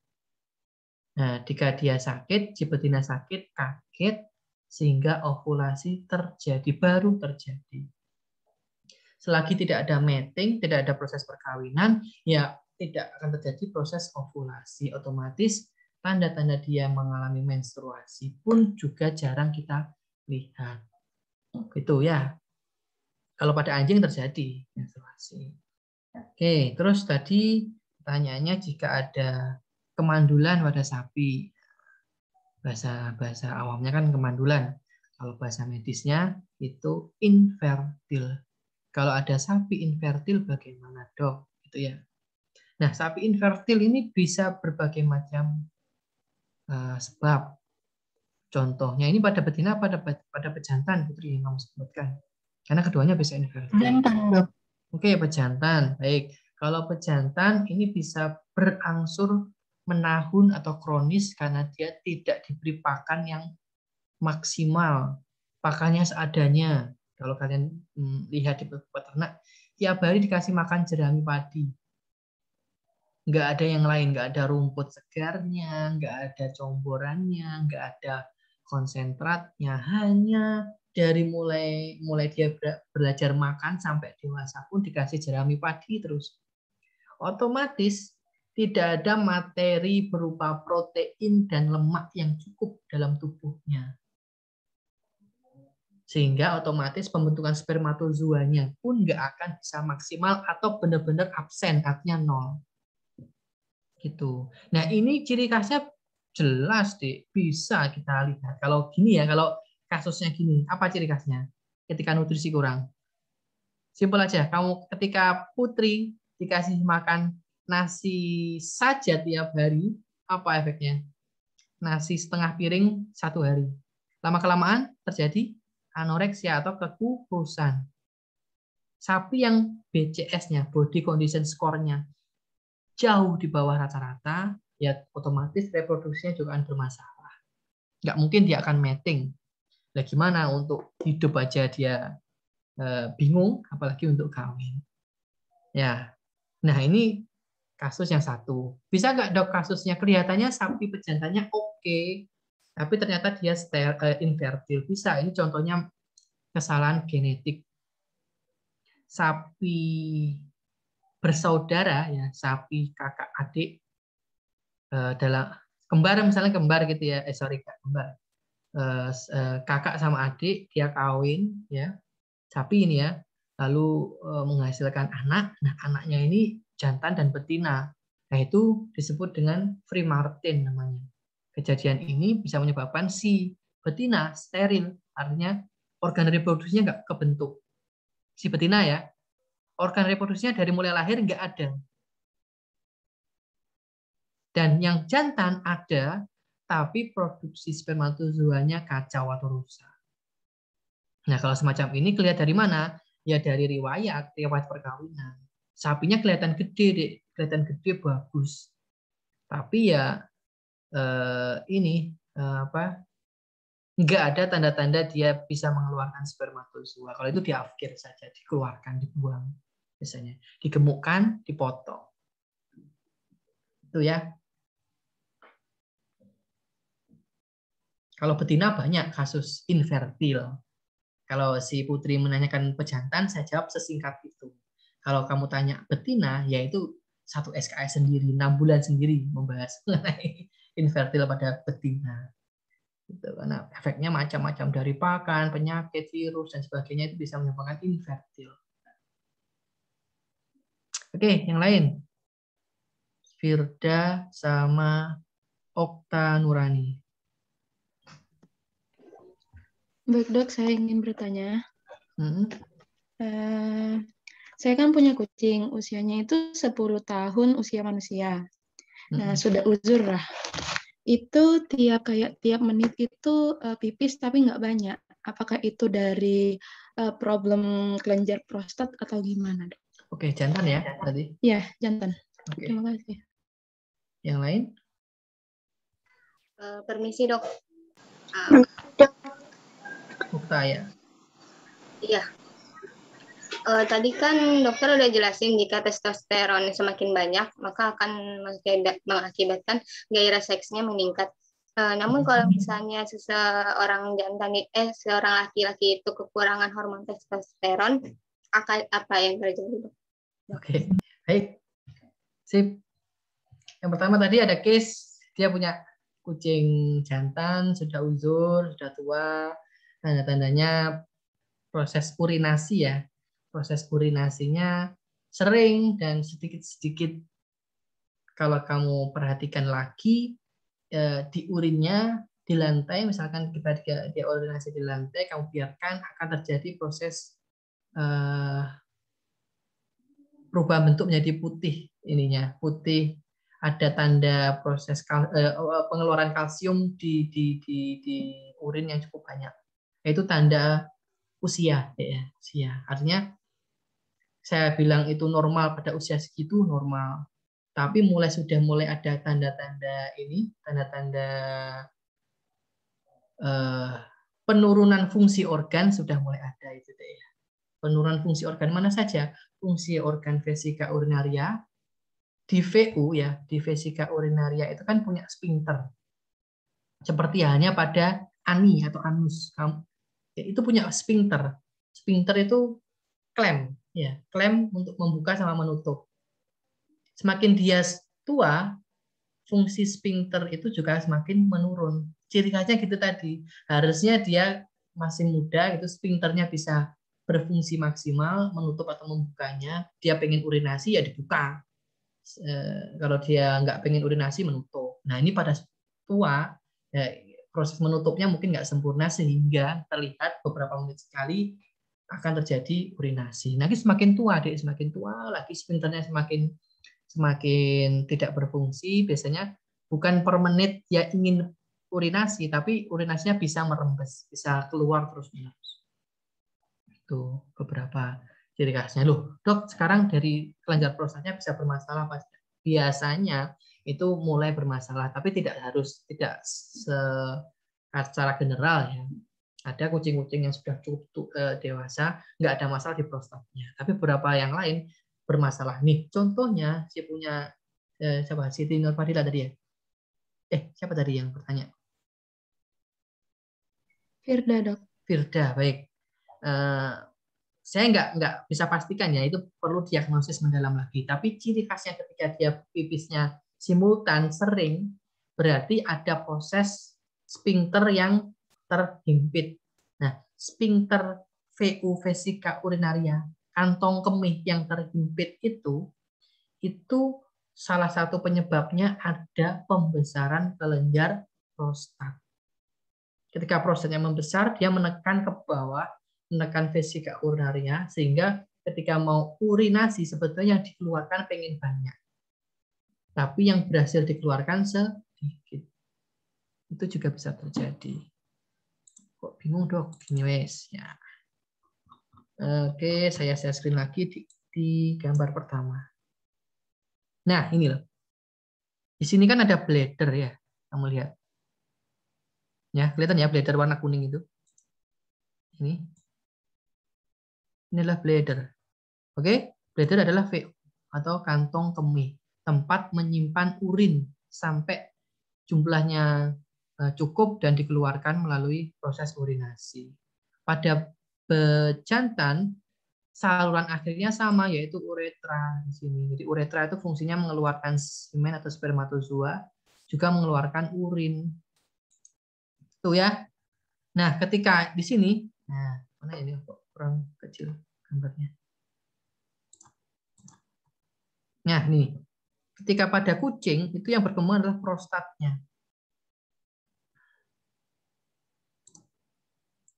Nah, jika dia sakit, si betina sakit, kaget, sehingga ovulasi terjadi, baru terjadi. Selagi tidak ada mating, tidak ada proses perkawinan, ya tidak akan terjadi proses ovulasi. Otomatis tanda-tanda dia mengalami menstruasi pun juga jarang kita lihat. Gitu ya. Kalau pada anjing terjadi menstruasi. Oke, terus tadi Pertanyaannya jika ada kemandulan pada sapi, bahasa bahasa awamnya kan kemandulan. Kalau bahasa medisnya itu infertil. Kalau ada sapi infertil bagaimana dok? Gitu ya. Nah sapi infertil ini bisa berbagai macam uh, sebab. Contohnya ini pada betina pada pada pejantan putri yang kamu sebutkan. Karena keduanya bisa infertil. Pejantan okay, Oke pejantan baik. Kalau pejantan ini bisa berangsur menahun atau kronis karena dia tidak diberi pakan yang maksimal. Pakannya seadanya. Kalau kalian mm, lihat di peternak, tiap hari dikasih makan jerami padi. Nggak ada yang lain, nggak ada rumput segarnya, nggak ada comborannya, nggak ada konsentratnya. Hanya dari mulai mulai dia belajar makan sampai dewasa pun dikasih jerami padi terus otomatis tidak ada materi berupa protein dan lemak yang cukup dalam tubuhnya. Sehingga otomatis pembentukan spermatozoanya pun nggak akan bisa maksimal atau benar-benar absen, artinya nol. Gitu. Nah ini ciri khasnya jelas deh, bisa kita lihat. Kalau gini ya, kalau kasusnya gini, apa ciri khasnya? Ketika nutrisi kurang. Simpel aja, kamu ketika putri dikasih makan nasi saja tiap hari, apa efeknya? Nasi setengah piring satu hari. Lama-kelamaan terjadi anoreksia atau kekurusan. Sapi yang BCS-nya, body condition score-nya, jauh di bawah rata-rata, ya otomatis reproduksinya juga akan bermasalah. Nggak mungkin dia akan mating. Lah gimana untuk hidup aja dia eh, bingung, apalagi untuk kawin. Ya, Nah ini kasus yang satu. Bisa nggak dok kasusnya kelihatannya sapi pejantannya oke, okay, tapi ternyata dia steril, uh, eh, infertil. Bisa. Ini contohnya kesalahan genetik. Sapi bersaudara ya, sapi kakak adik uh, dalam kembar misalnya kembar gitu ya, eh sorry kak kembar. Eh, kakak sama adik dia kawin ya, sapi ini ya lalu eh, menghasilkan anak. Nah, anaknya ini jantan dan betina. Nah, itu disebut dengan free martin namanya. Kejadian ini bisa menyebabkan si betina steril, artinya organ reproduksinya nggak kebentuk. Si betina ya, organ reproduksinya dari mulai lahir nggak ada. Dan yang jantan ada, tapi produksi spermatozoanya kacau atau rusak. Nah, kalau semacam ini kelihatan dari mana? ya dari riwayat, riwayat perkawinan. Sapinya kelihatan gede, deh kelihatan gede bagus. Tapi ya eh, ini eh, apa? Enggak ada tanda-tanda dia bisa mengeluarkan spermatozoa. Kalau itu diafkir saja, dikeluarkan, dibuang biasanya. Digemukkan, dipotong. Itu ya. Kalau betina banyak kasus invertil. Kalau si putri menanyakan pejantan, saya jawab sesingkat itu. Kalau kamu tanya betina, yaitu satu SKS sendiri, enam bulan sendiri membahas mengenai invertil pada betina. Gitu. Karena efeknya macam-macam dari pakan, penyakit, virus, dan sebagainya itu bisa menyebabkan invertil. Oke, yang lain. Firda sama Okta Nurani. Baik dok, saya ingin bertanya. Hmm. Uh, saya kan punya kucing, usianya itu 10 tahun usia manusia. Nah, hmm. Nah, sudah uzur lah. Itu tiap kayak tiap menit itu uh, pipis tapi nggak banyak. Apakah itu dari uh, problem kelenjar prostat atau gimana dok? Oke, jantan ya tadi? Iya, jantan. Okay. Terima kasih. Yang lain? Uh, permisi dok. Uh, dok Bukta ya. Iya. Uh, tadi kan dokter udah jelasin jika testosteron semakin banyak maka akan mengakibatkan gairah seksnya meningkat. Uh, namun kalau hmm. misalnya seseorang jantan eh seorang laki-laki itu kekurangan hormon testosteron akan apa yang terjadi? Oke, okay. baik, sip. Yang pertama tadi ada case dia punya kucing jantan sudah uzur sudah tua tanda-tandanya proses urinasi ya. Proses urinasinya sering dan sedikit-sedikit kalau kamu perhatikan lagi eh, di urinnya di lantai misalkan kita dia, dia urinasi di lantai kamu biarkan akan terjadi proses eh, berubah bentuk menjadi putih ininya putih ada tanda proses kal, eh, pengeluaran kalsium di, di di di urin yang cukup banyak yaitu tanda usia ya usia artinya saya bilang itu normal pada usia segitu normal tapi mulai sudah mulai ada tanda-tanda ini tanda-tanda eh, penurunan fungsi organ sudah mulai ada itu ya penurunan fungsi organ mana saja fungsi organ vesika urinaria di VU ya di vesika urinaria itu kan punya sphincter seperti halnya pada ani atau anus ya, itu punya sphincter sphincter itu klem ya klem untuk membuka sama menutup semakin dia tua fungsi sphincter itu juga semakin menurun ciri khasnya gitu tadi harusnya dia masih muda itu sphincternya bisa berfungsi maksimal menutup atau membukanya dia pengen urinasi ya dibuka eh, kalau dia nggak pengen urinasi menutup nah ini pada tua ya, proses menutupnya mungkin nggak sempurna sehingga terlihat beberapa menit sekali akan terjadi urinasi. Nanti semakin tua, adik semakin tua, lagi sebenarnya semakin semakin tidak berfungsi. Biasanya bukan per menit dia ingin urinasi, tapi urinasinya bisa merembes, bisa keluar terus menerus. Itu beberapa ciri khasnya. Loh, dok, sekarang dari kelenjar prostatnya bisa bermasalah pasti. Biasanya itu mulai bermasalah tapi tidak harus tidak secara general ya ada kucing-kucing yang sudah cukup eh, dewasa nggak ada masalah di prostatnya tapi beberapa yang lain bermasalah nih contohnya si punya eh, siapa Siti Nur Fadila tadi ya eh siapa tadi yang bertanya Firda dok Firda baik eh, saya nggak nggak bisa pastikan ya itu perlu diagnosis mendalam lagi tapi ciri khasnya ketika dia pipisnya simultan sering berarti ada proses sphincter yang terhimpit. Nah, sphincter VU vesica urinaria, kantong kemih yang terhimpit itu itu salah satu penyebabnya ada pembesaran kelenjar prostat. Ketika prostatnya membesar, dia menekan ke bawah, menekan vesika urinaria, sehingga ketika mau urinasi sebetulnya yang dikeluarkan pengen banyak tapi yang berhasil dikeluarkan sedikit. Itu juga bisa terjadi. Kok bingung dok? Gini wes ya. Oke, saya share screen lagi di, di gambar pertama. Nah, ini loh. Di sini kan ada bladder ya, kamu lihat. Ya, kelihatan ya bladder warna kuning itu. Ini. inilah bladder. Oke, bladder adalah VO atau kantong kemih tempat menyimpan urin sampai jumlahnya e, cukup dan dikeluarkan melalui proses urinasi. Pada jantan saluran akhirnya sama yaitu uretra di sini. Jadi uretra itu fungsinya mengeluarkan semen atau spermatozoa, juga mengeluarkan urin. Itu ya. Nah, ketika di sini, nah, mana ini kok kurang kecil gambarnya. Nah, nih ketika pada kucing itu yang berkembang adalah prostatnya.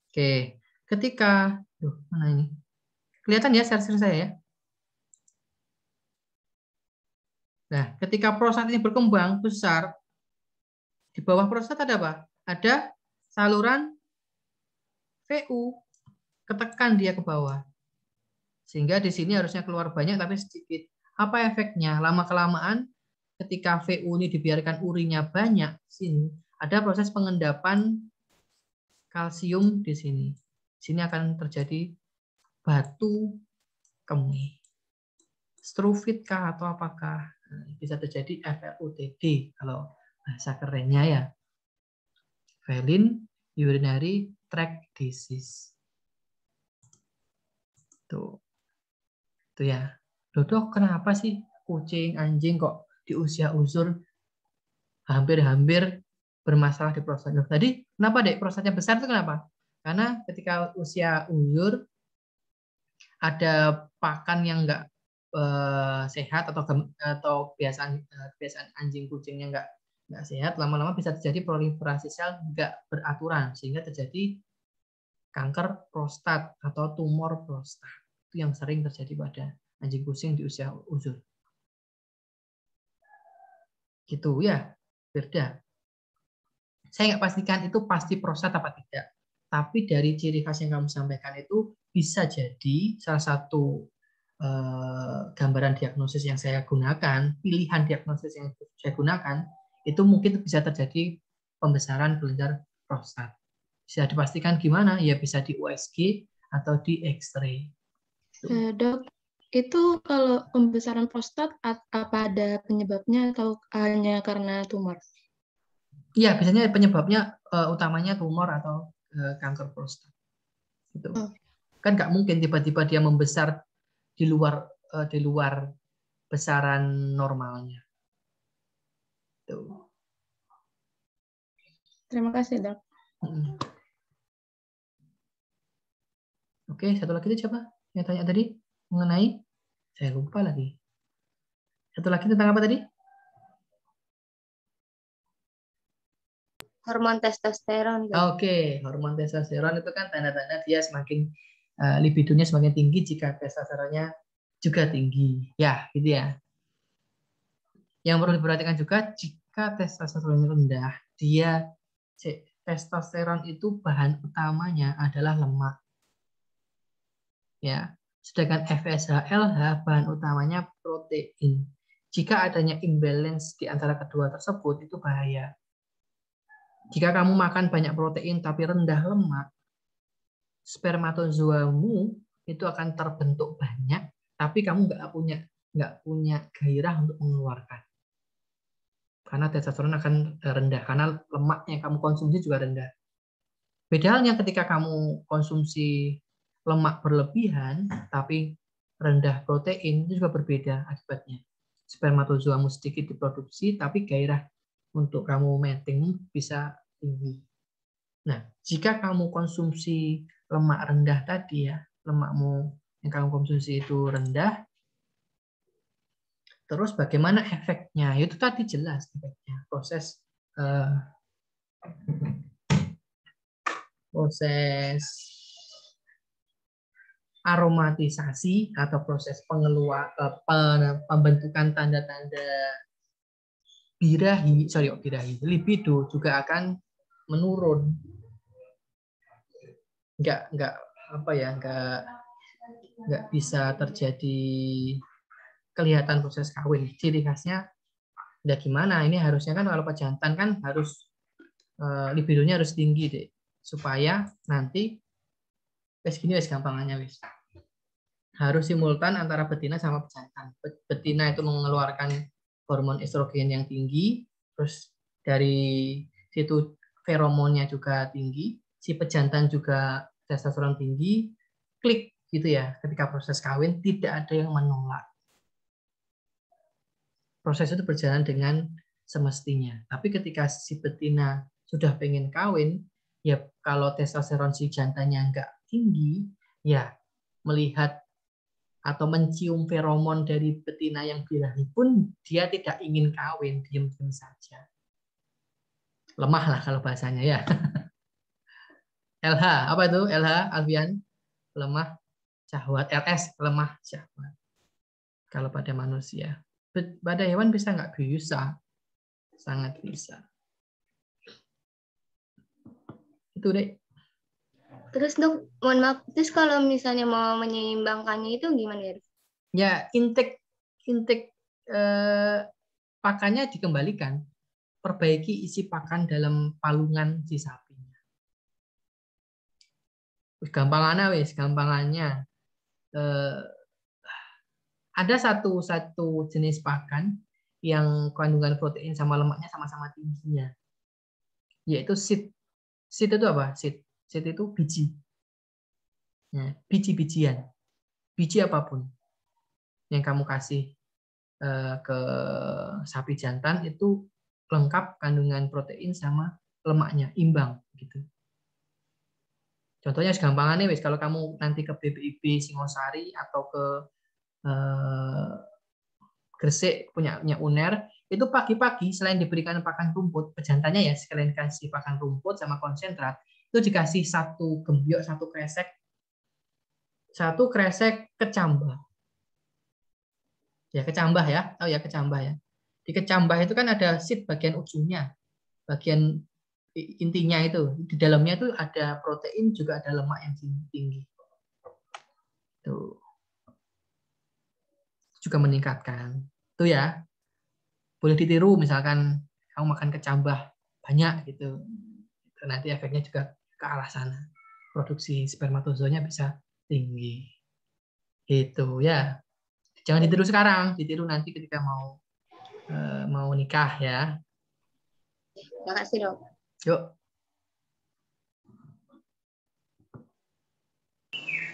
Oke, ketika duh, mana ini? Kelihatan ya share saya ya? Nah, ketika prostat ini berkembang besar, di bawah prostat ada apa? Ada saluran VU ketekan dia ke bawah. Sehingga di sini harusnya keluar banyak tapi sedikit. Apa efeknya? Lama-kelamaan ketika VU ini dibiarkan urinya banyak sini, ada proses pengendapan kalsium di sini. sini akan terjadi batu kemih. Strufit kah atau apakah? Nah, bisa terjadi FLUTD kalau bahasa kerennya ya. Velin urinary tract disease. Tuh. Tuh ya loh dok kenapa sih kucing, anjing kok di usia uzur hampir-hampir bermasalah di prostat. Loh, tadi kenapa dek prostatnya besar itu kenapa? Karena ketika usia uzur ada pakan yang enggak uh, eh, sehat atau atau kebiasaan eh, kebiasaan anjing kucingnya enggak enggak sehat, lama-lama bisa terjadi proliferasi sel enggak beraturan sehingga terjadi kanker prostat atau tumor prostat. Itu yang sering terjadi pada anjing kucing di usia uzur. Gitu ya, Firda. Saya nggak pastikan itu pasti prostat apa tidak. Tapi dari ciri khas yang kamu sampaikan itu bisa jadi salah satu eh, gambaran diagnosis yang saya gunakan, pilihan diagnosis yang saya gunakan, itu mungkin bisa terjadi pembesaran kelenjar prostat. Bisa dipastikan gimana? Ya bisa di USG atau di X-ray. Eh, dok, itu kalau pembesaran prostat apa ada penyebabnya atau hanya karena tumor? Iya, biasanya penyebabnya uh, utamanya tumor atau uh, kanker prostat. Gitu. Oh. Kan nggak mungkin tiba-tiba dia membesar di luar uh, di luar besaran normalnya. Tuh. Gitu. Terima kasih, Dok. Hmm. Oke, satu lagi itu siapa yang tanya tadi? mengenai saya lupa lagi. Satu lagi tentang apa tadi? Hormon testosteron. Oke, okay. hormon testosteron itu kan tanda-tanda dia semakin uh, libidonya semakin tinggi jika testosteronnya juga tinggi. Ya, gitu ya. Yang perlu diperhatikan juga jika testosteronnya rendah, dia testosteron itu bahan utamanya adalah lemak. Ya, Sedangkan FSH-LH bahan utamanya protein. Jika adanya imbalance di antara kedua tersebut, itu bahaya. Jika kamu makan banyak protein tapi rendah lemak, spermatozoamu itu akan terbentuk banyak, tapi kamu nggak punya nggak punya gairah untuk mengeluarkan. Karena testosteron akan rendah, karena lemaknya yang kamu konsumsi juga rendah. Beda halnya ketika kamu konsumsi lemak berlebihan tapi rendah protein itu juga berbeda akibatnya. Spermatozoamu sedikit diproduksi tapi gairah untuk kamu mating bisa tinggi. Nah, jika kamu konsumsi lemak rendah tadi ya, lemakmu yang kamu konsumsi itu rendah, terus bagaimana efeknya? Itu tadi jelas efeknya. Proses uh, proses aromatisasi atau proses pengeluar eh, pembentukan tanda-tanda birahi, sorry, oh, birahi, libido juga akan menurun. nggak nggak apa ya, nggak nggak bisa terjadi kelihatan proses kawin. Ciri khasnya ya gimana? Ini harusnya kan kalau pejantan kan harus eh, libidonya harus tinggi deh supaya nanti wes gini wes gampangannya wes harus simultan antara betina sama pejantan. Betina itu mengeluarkan hormon estrogen yang tinggi, terus dari situ feromonnya juga tinggi, si pejantan juga testosteron tinggi, klik gitu ya. Ketika proses kawin tidak ada yang menolak. Proses itu berjalan dengan semestinya. Tapi ketika si betina sudah pengen kawin, ya kalau testosteron si jantannya nggak tinggi, ya melihat atau mencium feromon dari betina yang birahi pun dia tidak ingin kawin, diam-diam saja. Lemah lah kalau bahasanya ya. LH, apa itu LH Alvian. Lemah syahwat. RS, lemah syahwat. Kalau pada manusia. Pada hewan bisa nggak? Bisa. Sangat bisa. Itu deh. Terus dok, mohon maaf, terus kalau misalnya mau menyeimbangkannya itu gimana ya? Ya, intake intake eh, pakannya dikembalikan. Perbaiki isi pakan dalam palungan si sapinya. Gampang gampangannya wis, gampangannya. Eh, ada satu satu jenis pakan yang kandungan protein sama lemaknya sama-sama tingginya. Yaitu seed. Seed itu apa? Seed Zat itu biji. ya, biji-bijian. Biji apapun yang kamu kasih eh, ke sapi jantan itu lengkap kandungan protein sama lemaknya imbang gitu. Contohnya segampangannya wes kalau kamu nanti ke BPIB Singosari atau ke eh, Gresik punya punya UNER itu pagi-pagi selain diberikan pakan rumput pejantannya ya sekalian kasih pakan rumput sama konsentrat itu dikasih satu gembiok satu kresek, satu kresek kecambah. Ya, kecambah ya, oh ya kecambah ya. Di kecambah itu kan ada seed bagian ujungnya, bagian intinya itu. Di dalamnya itu ada protein, juga ada lemak yang tinggi. Tuh. Juga meningkatkan. itu ya. Boleh ditiru misalkan kamu makan kecambah banyak gitu nanti efeknya juga ke arah sana. Produksi spermatozoanya bisa tinggi. Gitu ya. Jangan ditiru sekarang, ditiru nanti ketika mau uh, mau nikah ya. Terima kasih, Dok. Yuk.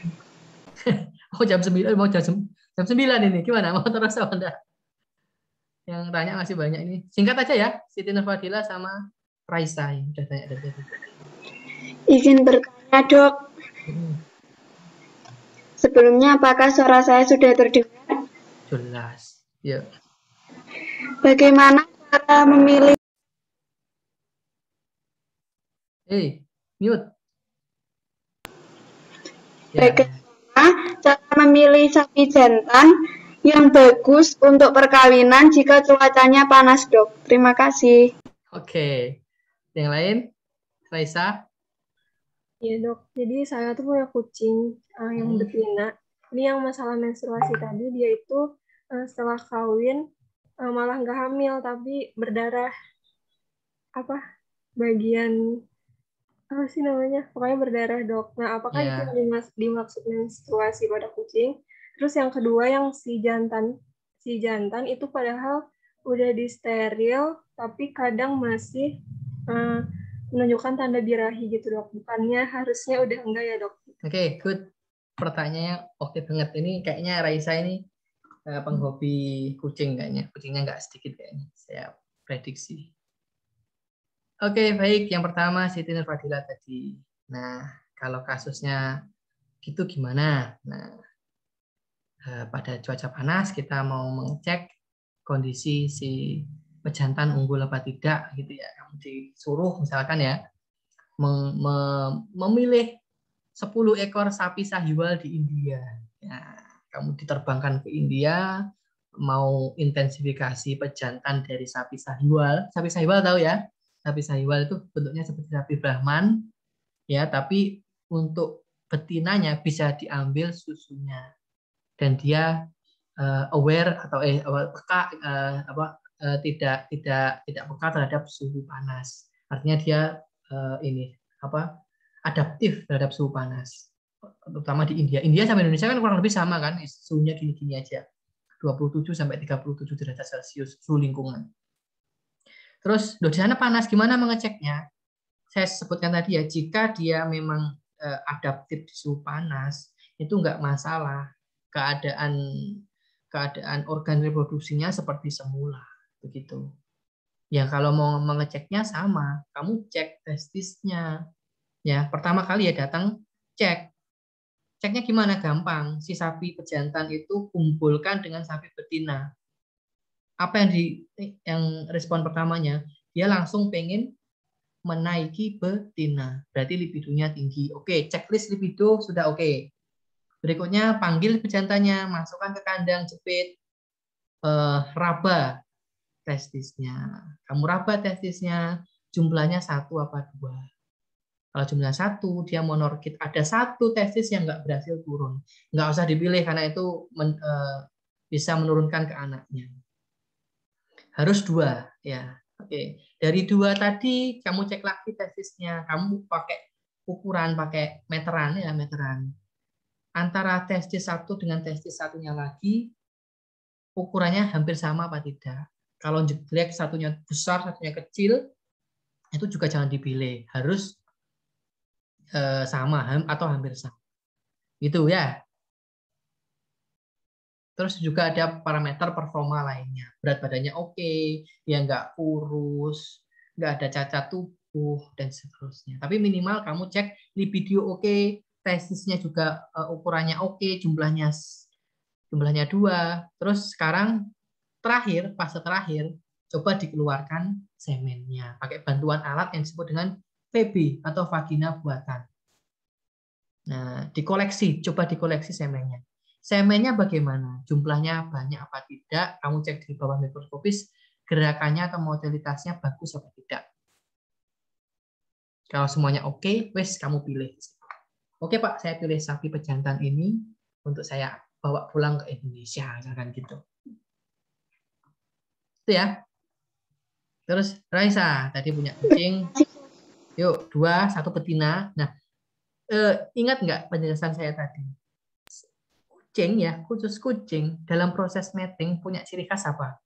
oh jam 9 eh, mau jam jam 9 ini gimana mau terus apa enggak? Yang tanya masih banyak ini. Singkat aja ya, Siti Nurfadila sama Raisa yang udah tanya dari tadi. Izin bertanya dok. Sebelumnya apakah suara saya sudah terdengar? Jelas. Ya. Bagaimana cara memilih? Hei, eh, mute. Ya. Bagaimana cara memilih sapi jantan yang bagus untuk perkawinan jika cuacanya panas dok? Terima kasih. Oke. Yang lain? Raisa? Iya dok, jadi saya tuh punya kucing uh, yang hmm. betina. Ini yang masalah menstruasi tadi, dia itu uh, setelah kawin uh, malah nggak hamil, tapi berdarah apa bagian apa sih namanya? Pokoknya berdarah dok. Nah, apakah yeah. itu iya. dimas dimaksud menstruasi pada kucing? Terus yang kedua yang si jantan, si jantan itu padahal udah disteril, tapi kadang masih uh, menunjukkan tanda birahi gitu dok. Bukannya harusnya udah enggak ya dok? Oke, okay, good. Pertanyaannya oke okay banget. Ini kayaknya Raisa ini eh, penghobi kucing kayaknya. Kucingnya enggak sedikit kayaknya. Saya prediksi. Oke, okay, baik. Yang pertama Siti Nurfadila tadi. Nah, kalau kasusnya gitu gimana? Nah, eh, pada cuaca panas kita mau mengecek kondisi si pejantan unggul apa tidak gitu ya disuruh misalkan ya memilih 10 ekor sapi sahiwal di India. Ya, kamu diterbangkan ke India, mau intensifikasi pejantan dari sapi sahiwal. Sapi sahiwal tahu ya? Sapi sahiwal itu bentuknya seperti sapi Brahman, ya, tapi untuk betinanya bisa diambil susunya dan dia uh, aware atau eh peka uh, eh, apa Eh, tidak tidak tidak peka terhadap suhu panas. Artinya dia eh, ini apa adaptif terhadap suhu panas terutama di India. India sama Indonesia kan kurang lebih sama kan suhunya gini-gini aja. 27 sampai 37 derajat Celcius suhu lingkungan. Terus loh di sana panas gimana mengeceknya? Saya sebutkan tadi ya jika dia memang eh, adaptif di suhu panas itu enggak masalah keadaan keadaan organ reproduksinya seperti semula begitu ya kalau mau mengeceknya sama kamu cek testisnya ya pertama kali ya datang cek ceknya gimana gampang si sapi pejantan itu kumpulkan dengan sapi betina apa yang di yang respon pertamanya dia langsung pengen menaiki betina berarti libidonya tinggi oke checklist libido sudah oke berikutnya panggil pejantannya masukkan ke kandang jepit eh, raba testisnya. Kamu raba testisnya, jumlahnya satu apa dua. Kalau jumlah satu, dia monorkit. Ada satu testis yang nggak berhasil turun. Nggak usah dipilih karena itu men, e, bisa menurunkan ke anaknya. Harus dua, ya. Oke. Dari dua tadi, kamu cek lagi testisnya. Kamu pakai ukuran, pakai meteran, ya meteran. Antara testis satu dengan testis satunya lagi, ukurannya hampir sama apa tidak? Kalau jelek satunya besar, satunya kecil, itu juga jangan dipilih. Harus eh, sama atau hampir sama. Itu ya. Terus juga ada parameter performa lainnya. Berat badannya oke, okay, ya nggak kurus, nggak ada cacat tubuh, dan seterusnya. Tapi minimal kamu cek di video oke, okay, tesisnya juga uh, ukurannya oke, okay, jumlahnya jumlahnya dua. Terus sekarang terakhir, fase terakhir, coba dikeluarkan semennya pakai bantuan alat yang disebut dengan VB atau vagina buatan. Nah, dikoleksi, coba dikoleksi semennya. Semennya bagaimana? Jumlahnya banyak apa tidak? Kamu cek di bawah mikroskopis, gerakannya atau modalitasnya bagus apa tidak. Kalau semuanya oke, okay, wes kamu pilih. Oke okay, Pak, saya pilih sapi pejantan ini untuk saya bawa pulang ke Indonesia, misalkan gitu. Itu ya. Terus Raisa tadi punya kucing. Yuk, dua, satu betina. Nah, eh, ingat nggak penjelasan saya tadi? Kucing ya, khusus kucing dalam proses mating punya ciri khas apa?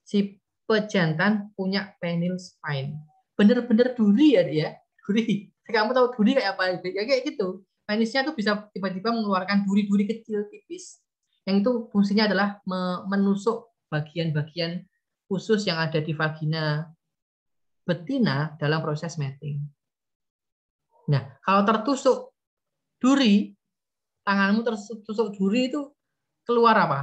Si pejantan punya penis spine. Bener-bener duri ya dia, ya? duri. Kamu tahu duri kayak apa? Ya kayak gitu. Penisnya tuh bisa tiba-tiba mengeluarkan duri-duri kecil tipis. Yang itu fungsinya adalah menusuk bagian-bagian khusus yang ada di vagina betina dalam proses mating. Nah, kalau tertusuk duri, tanganmu tertusuk duri itu keluar apa?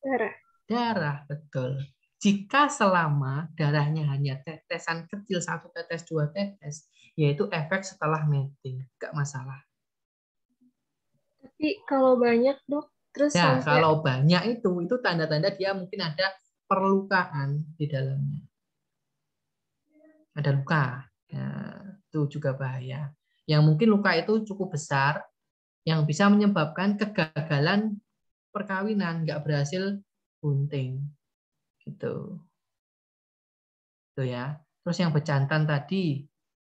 Darah. Darah, betul. Jika selama darahnya hanya tetesan kecil, satu tetes, dua tetes, yaitu efek setelah mating, gak masalah. Tapi kalau banyak dok, Terus ya, sampai... kalau banyak itu itu tanda-tanda dia mungkin ada perlukaan di dalamnya. Ada luka. Ya, itu juga bahaya. Yang mungkin luka itu cukup besar yang bisa menyebabkan kegagalan perkawinan, nggak berhasil bunting. Gitu. Itu ya. Terus yang becantan tadi.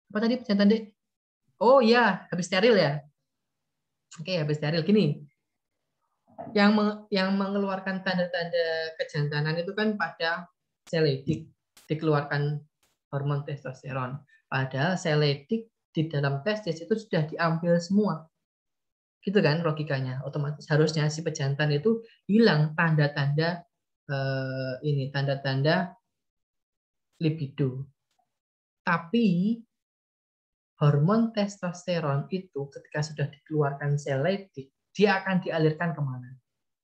Apa tadi becantan, deh Oh iya, habis steril ya. Oke, habis steril gini yang meng, yang mengeluarkan tanda-tanda kejantanan itu kan pada sel dikeluarkan hormon testosteron. Padahal sel di dalam testis itu sudah diambil semua. Gitu kan logikanya. Otomatis harusnya si pejantan itu hilang tanda-tanda eh, ini tanda-tanda libido. Tapi hormon testosteron itu ketika sudah dikeluarkan sel dia akan dialirkan kemana?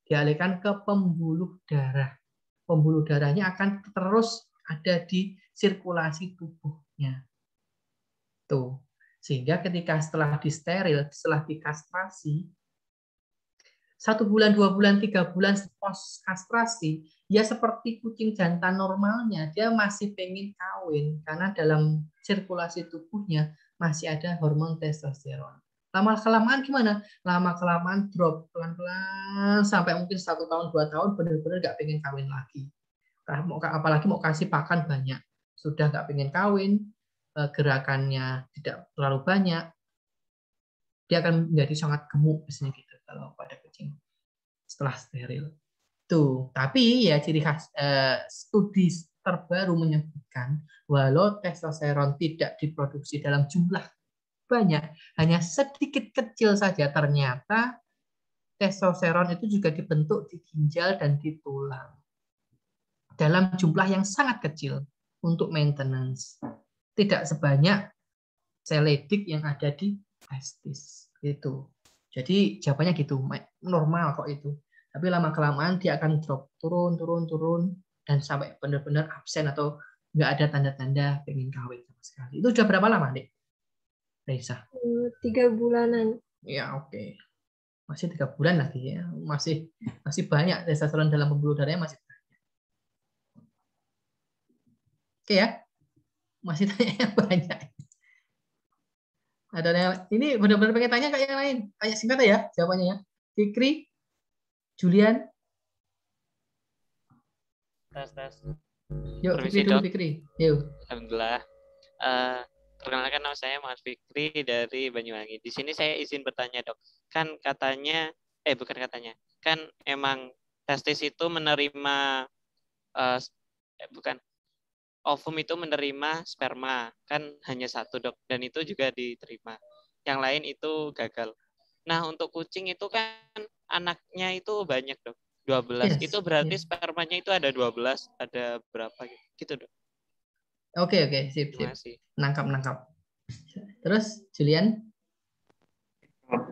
Dialirkan ke pembuluh darah. Pembuluh darahnya akan terus ada di sirkulasi tubuhnya. Tuh. Sehingga ketika setelah disteril, setelah dikastrasi, satu bulan, dua bulan, tiga bulan pos kastrasi, ya seperti kucing jantan normalnya, dia masih pengen kawin karena dalam sirkulasi tubuhnya masih ada hormon testosteron lama kelamaan gimana lama kelamaan drop pelan pelan sampai mungkin satu tahun dua tahun benar benar nggak pengen kawin lagi mau apalagi mau kasih pakan banyak sudah nggak pengen kawin eh, gerakannya tidak terlalu banyak dia akan menjadi sangat gemuk biasanya gitu kalau pada kucing setelah steril tuh tapi ya ciri khas eh, studi terbaru menyebutkan walau testosteron tidak diproduksi dalam jumlah banyak, hanya sedikit kecil saja ternyata testosteron itu juga dibentuk di ginjal dan di tulang dalam jumlah yang sangat kecil untuk maintenance. Tidak sebanyak sel yang ada di testis. Itu. Jadi jawabannya gitu, normal kok itu. Tapi lama kelamaan dia akan drop turun turun turun dan sampai benar-benar absen atau nggak ada tanda-tanda pengen kawin sama sekali. Itu sudah berapa lama, Dek? Reza. Eh, tiga bulanan. Ya oke. Okay. Masih tiga bulan lagi ya. Masih masih banyak testosteron dalam pembuluh darahnya masih banyak. Oke okay, ya. Masih tanya banyak. Ada yang ini benar-benar pengen tanya kayak yang lain. Tanya singkat ya jawabannya ya. Fikri, Julian. Tes tes. Yuk, Fikri dulu, Fikri. Yuk. Alhamdulillah. Uh, Perkenalkan nama saya Mas Fikri dari Banyuwangi. Di sini saya izin bertanya dok, kan katanya, eh bukan katanya, kan emang testis itu menerima, eh, eh, bukan, ovum itu menerima sperma, kan hanya satu dok, dan itu juga diterima. Yang lain itu gagal. Nah untuk kucing itu kan anaknya itu banyak dok, 12. Yes. Itu berarti yes. spermanya itu ada 12, ada berapa gitu dok. Oke, oke, sip, sip. Nangkap, nangkap. Terus Julian?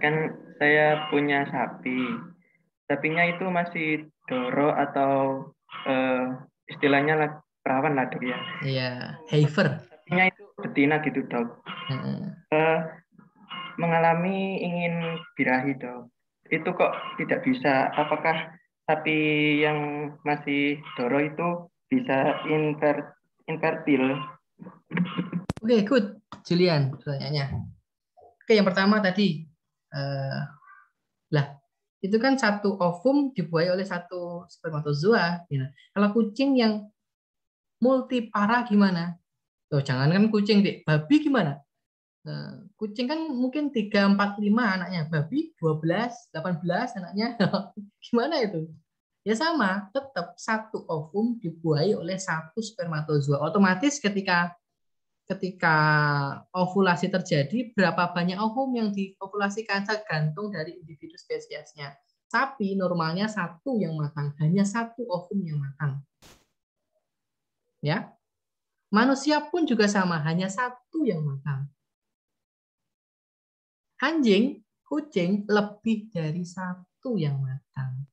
Kan saya punya sapi. Sapinya itu masih doro atau uh, istilahnya perawan lah dok ya. Iya, heifer. Sapinya itu betina gitu dok. Hmm. Uh, mengalami ingin birahi dok. Itu kok tidak bisa? Apakah sapi yang masih doro itu bisa invert infertil. Oke, okay, good. Julian, pertanyaannya. Oke, okay, yang pertama tadi. Uh, lah, itu kan satu ovum dibuai oleh satu spermatozoa. Gitu. Kalau kucing yang multipara gimana? Tuh, jangan kan kucing, dek. Babi gimana? Uh, kucing kan mungkin 3, 4, 5 anaknya. Babi 12, 18 anaknya. gimana itu? Ya sama, tetap satu ovum dibuahi oleh satu spermatozoa. Otomatis ketika ketika ovulasi terjadi, berapa banyak ovum yang diovulasikan tergantung dari individu spesiesnya. tapi normalnya satu yang matang, hanya satu ovum yang matang. Ya, Manusia pun juga sama, hanya satu yang matang. Anjing, kucing lebih dari satu yang matang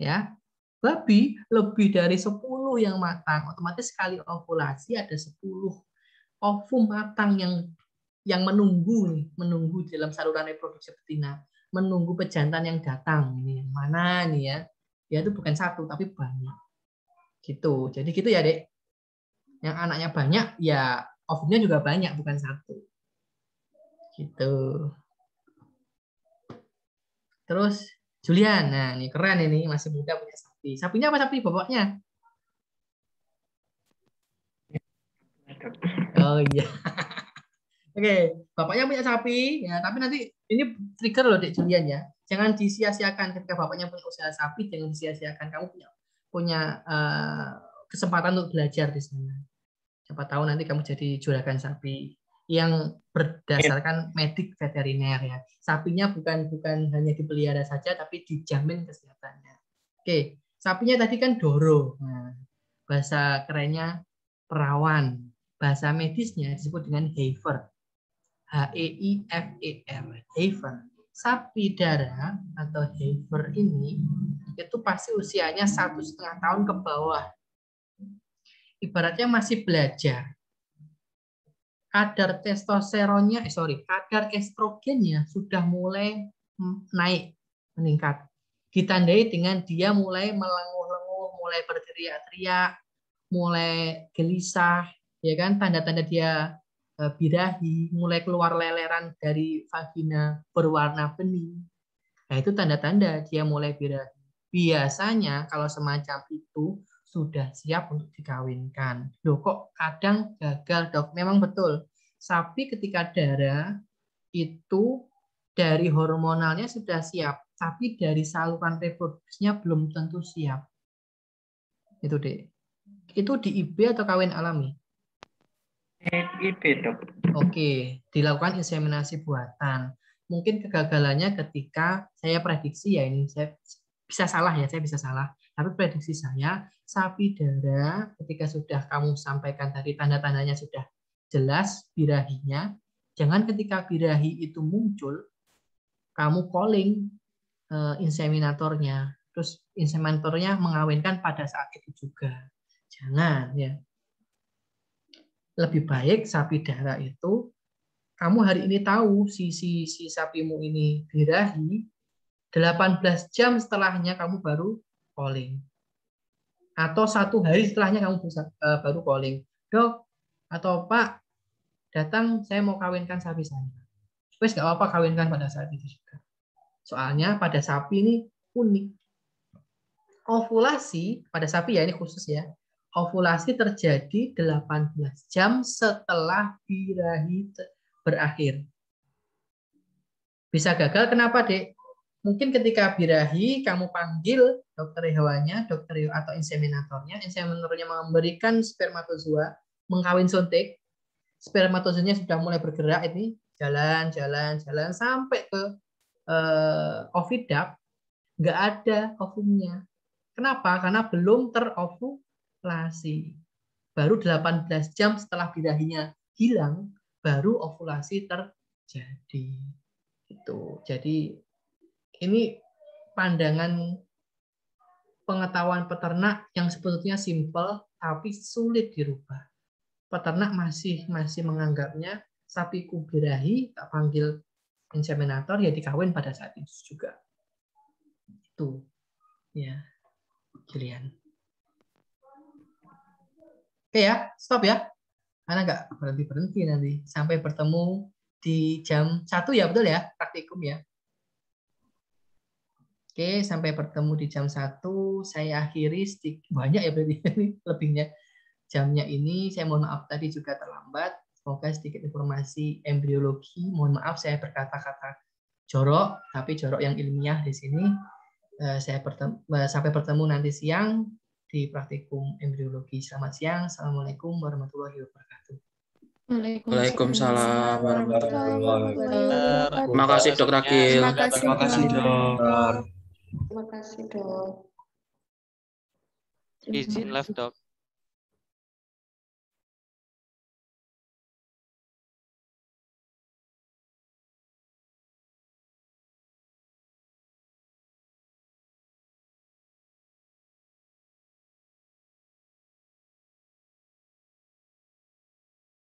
ya babi lebih dari 10 yang matang otomatis sekali ovulasi ada 10 ovum matang yang yang menunggu nih menunggu dalam saluran reproduksi betina menunggu pejantan yang datang nih yang mana nih ya ya itu bukan satu tapi banyak gitu jadi gitu ya dek yang anaknya banyak ya ovumnya juga banyak bukan satu gitu terus Julian. Nah, ini keren ini, masih muda punya sapi. Sapinya apa sapi bapaknya? Oh iya. Oke, okay. bapaknya punya sapi, ya, tapi nanti ini trigger loh Dek Julian ya. Jangan disia-siakan ketika bapaknya punya usaha sapi, jangan disia-siakan. Kamu punya punya uh, kesempatan untuk belajar di sana. Siapa tahu nanti kamu jadi juragan sapi yang iya. berdasarkan medik veteriner ya. Sapinya bukan bukan hanya dipelihara saja tapi dijamin kesehatannya. Oke, sapinya tadi kan doro. Nah, bahasa kerennya perawan. Bahasa medisnya disebut dengan heifer. H E I F E R. Heifer. Sapi darah atau heifer ini itu pasti usianya satu setengah tahun ke bawah. Ibaratnya masih belajar kadar testosteronnya, eh sorry, kadar estrogennya sudah mulai naik, meningkat. Ditandai dengan dia mulai melenguh-lenguh, mulai berteriak-teriak, mulai gelisah, ya kan? Tanda-tanda dia eh, birahi, mulai keluar leleran dari vagina berwarna bening. Nah, itu tanda-tanda dia mulai birahi. Biasanya kalau semacam itu sudah siap untuk dikawinkan. Loh kok kadang gagal dok? Memang betul. Sapi ketika darah itu dari hormonalnya sudah siap, tapi dari saluran reproduksinya belum tentu siap. Itu deh. Itu di IB atau kawin alami? Eh, IB dok. Oke, dilakukan inseminasi buatan. Mungkin kegagalannya ketika saya prediksi ya ini saya bisa salah ya, saya bisa salah. Tapi prediksi saya sapi darah ketika sudah kamu sampaikan tadi tanda-tandanya sudah jelas birahinya, jangan ketika birahi itu muncul kamu calling uh, inseminatornya, terus inseminatornya mengawinkan pada saat itu juga. Jangan ya. Lebih baik sapi darah itu kamu hari ini tahu si si, si sapimu ini birahi 18 jam setelahnya kamu baru calling atau satu hari setelahnya kamu bisa, uh, baru calling dok atau pak datang saya mau kawinkan sapi saya wes gak apa-apa kawinkan pada saat itu juga soalnya pada sapi ini unik ovulasi pada sapi ya ini khusus ya ovulasi terjadi 18 jam setelah birahi berakhir bisa gagal kenapa dek mungkin ketika birahi kamu panggil dokter hewannya, dokter atau inseminatornya, inseminatornya memberikan spermatozoa mengkawin suntik, spermatozoanya sudah mulai bergerak ini jalan, jalan, jalan sampai ke uh, eh, ovidak, nggak ada ovumnya. Kenapa? Karena belum terovulasi. Baru 18 jam setelah birahinya hilang, baru ovulasi terjadi. Itu. Jadi ini pandangan pengetahuan peternak yang sebetulnya simple tapi sulit dirubah. Peternak masih masih menganggapnya sapi kubirahi, tak panggil inseminator ya dikawin pada saat itu juga. Itu ya Julian. Oke ya, stop ya. Karena nggak berhenti berhenti nanti sampai bertemu di jam satu ya betul ya praktikum ya. Oke, sampai bertemu di jam 1. Saya akhiri stik banyak ya berarti lebihnya jamnya ini. Saya mohon maaf tadi juga terlambat. Semoga sedikit informasi embriologi. Mohon maaf saya berkata-kata jorok, tapi jorok yang ilmiah di sini. Eh, saya bertemu, eh, sampai bertemu nanti siang di praktikum embriologi. Selamat siang. Assalamualaikum warahmatullahi wabarakatuh. Waalaikumsalam warahmatullahi wabarakatuh. Terima kasih Dr. Akil. Terima kasih Dok. Terima kasih dok. Izin left, dok.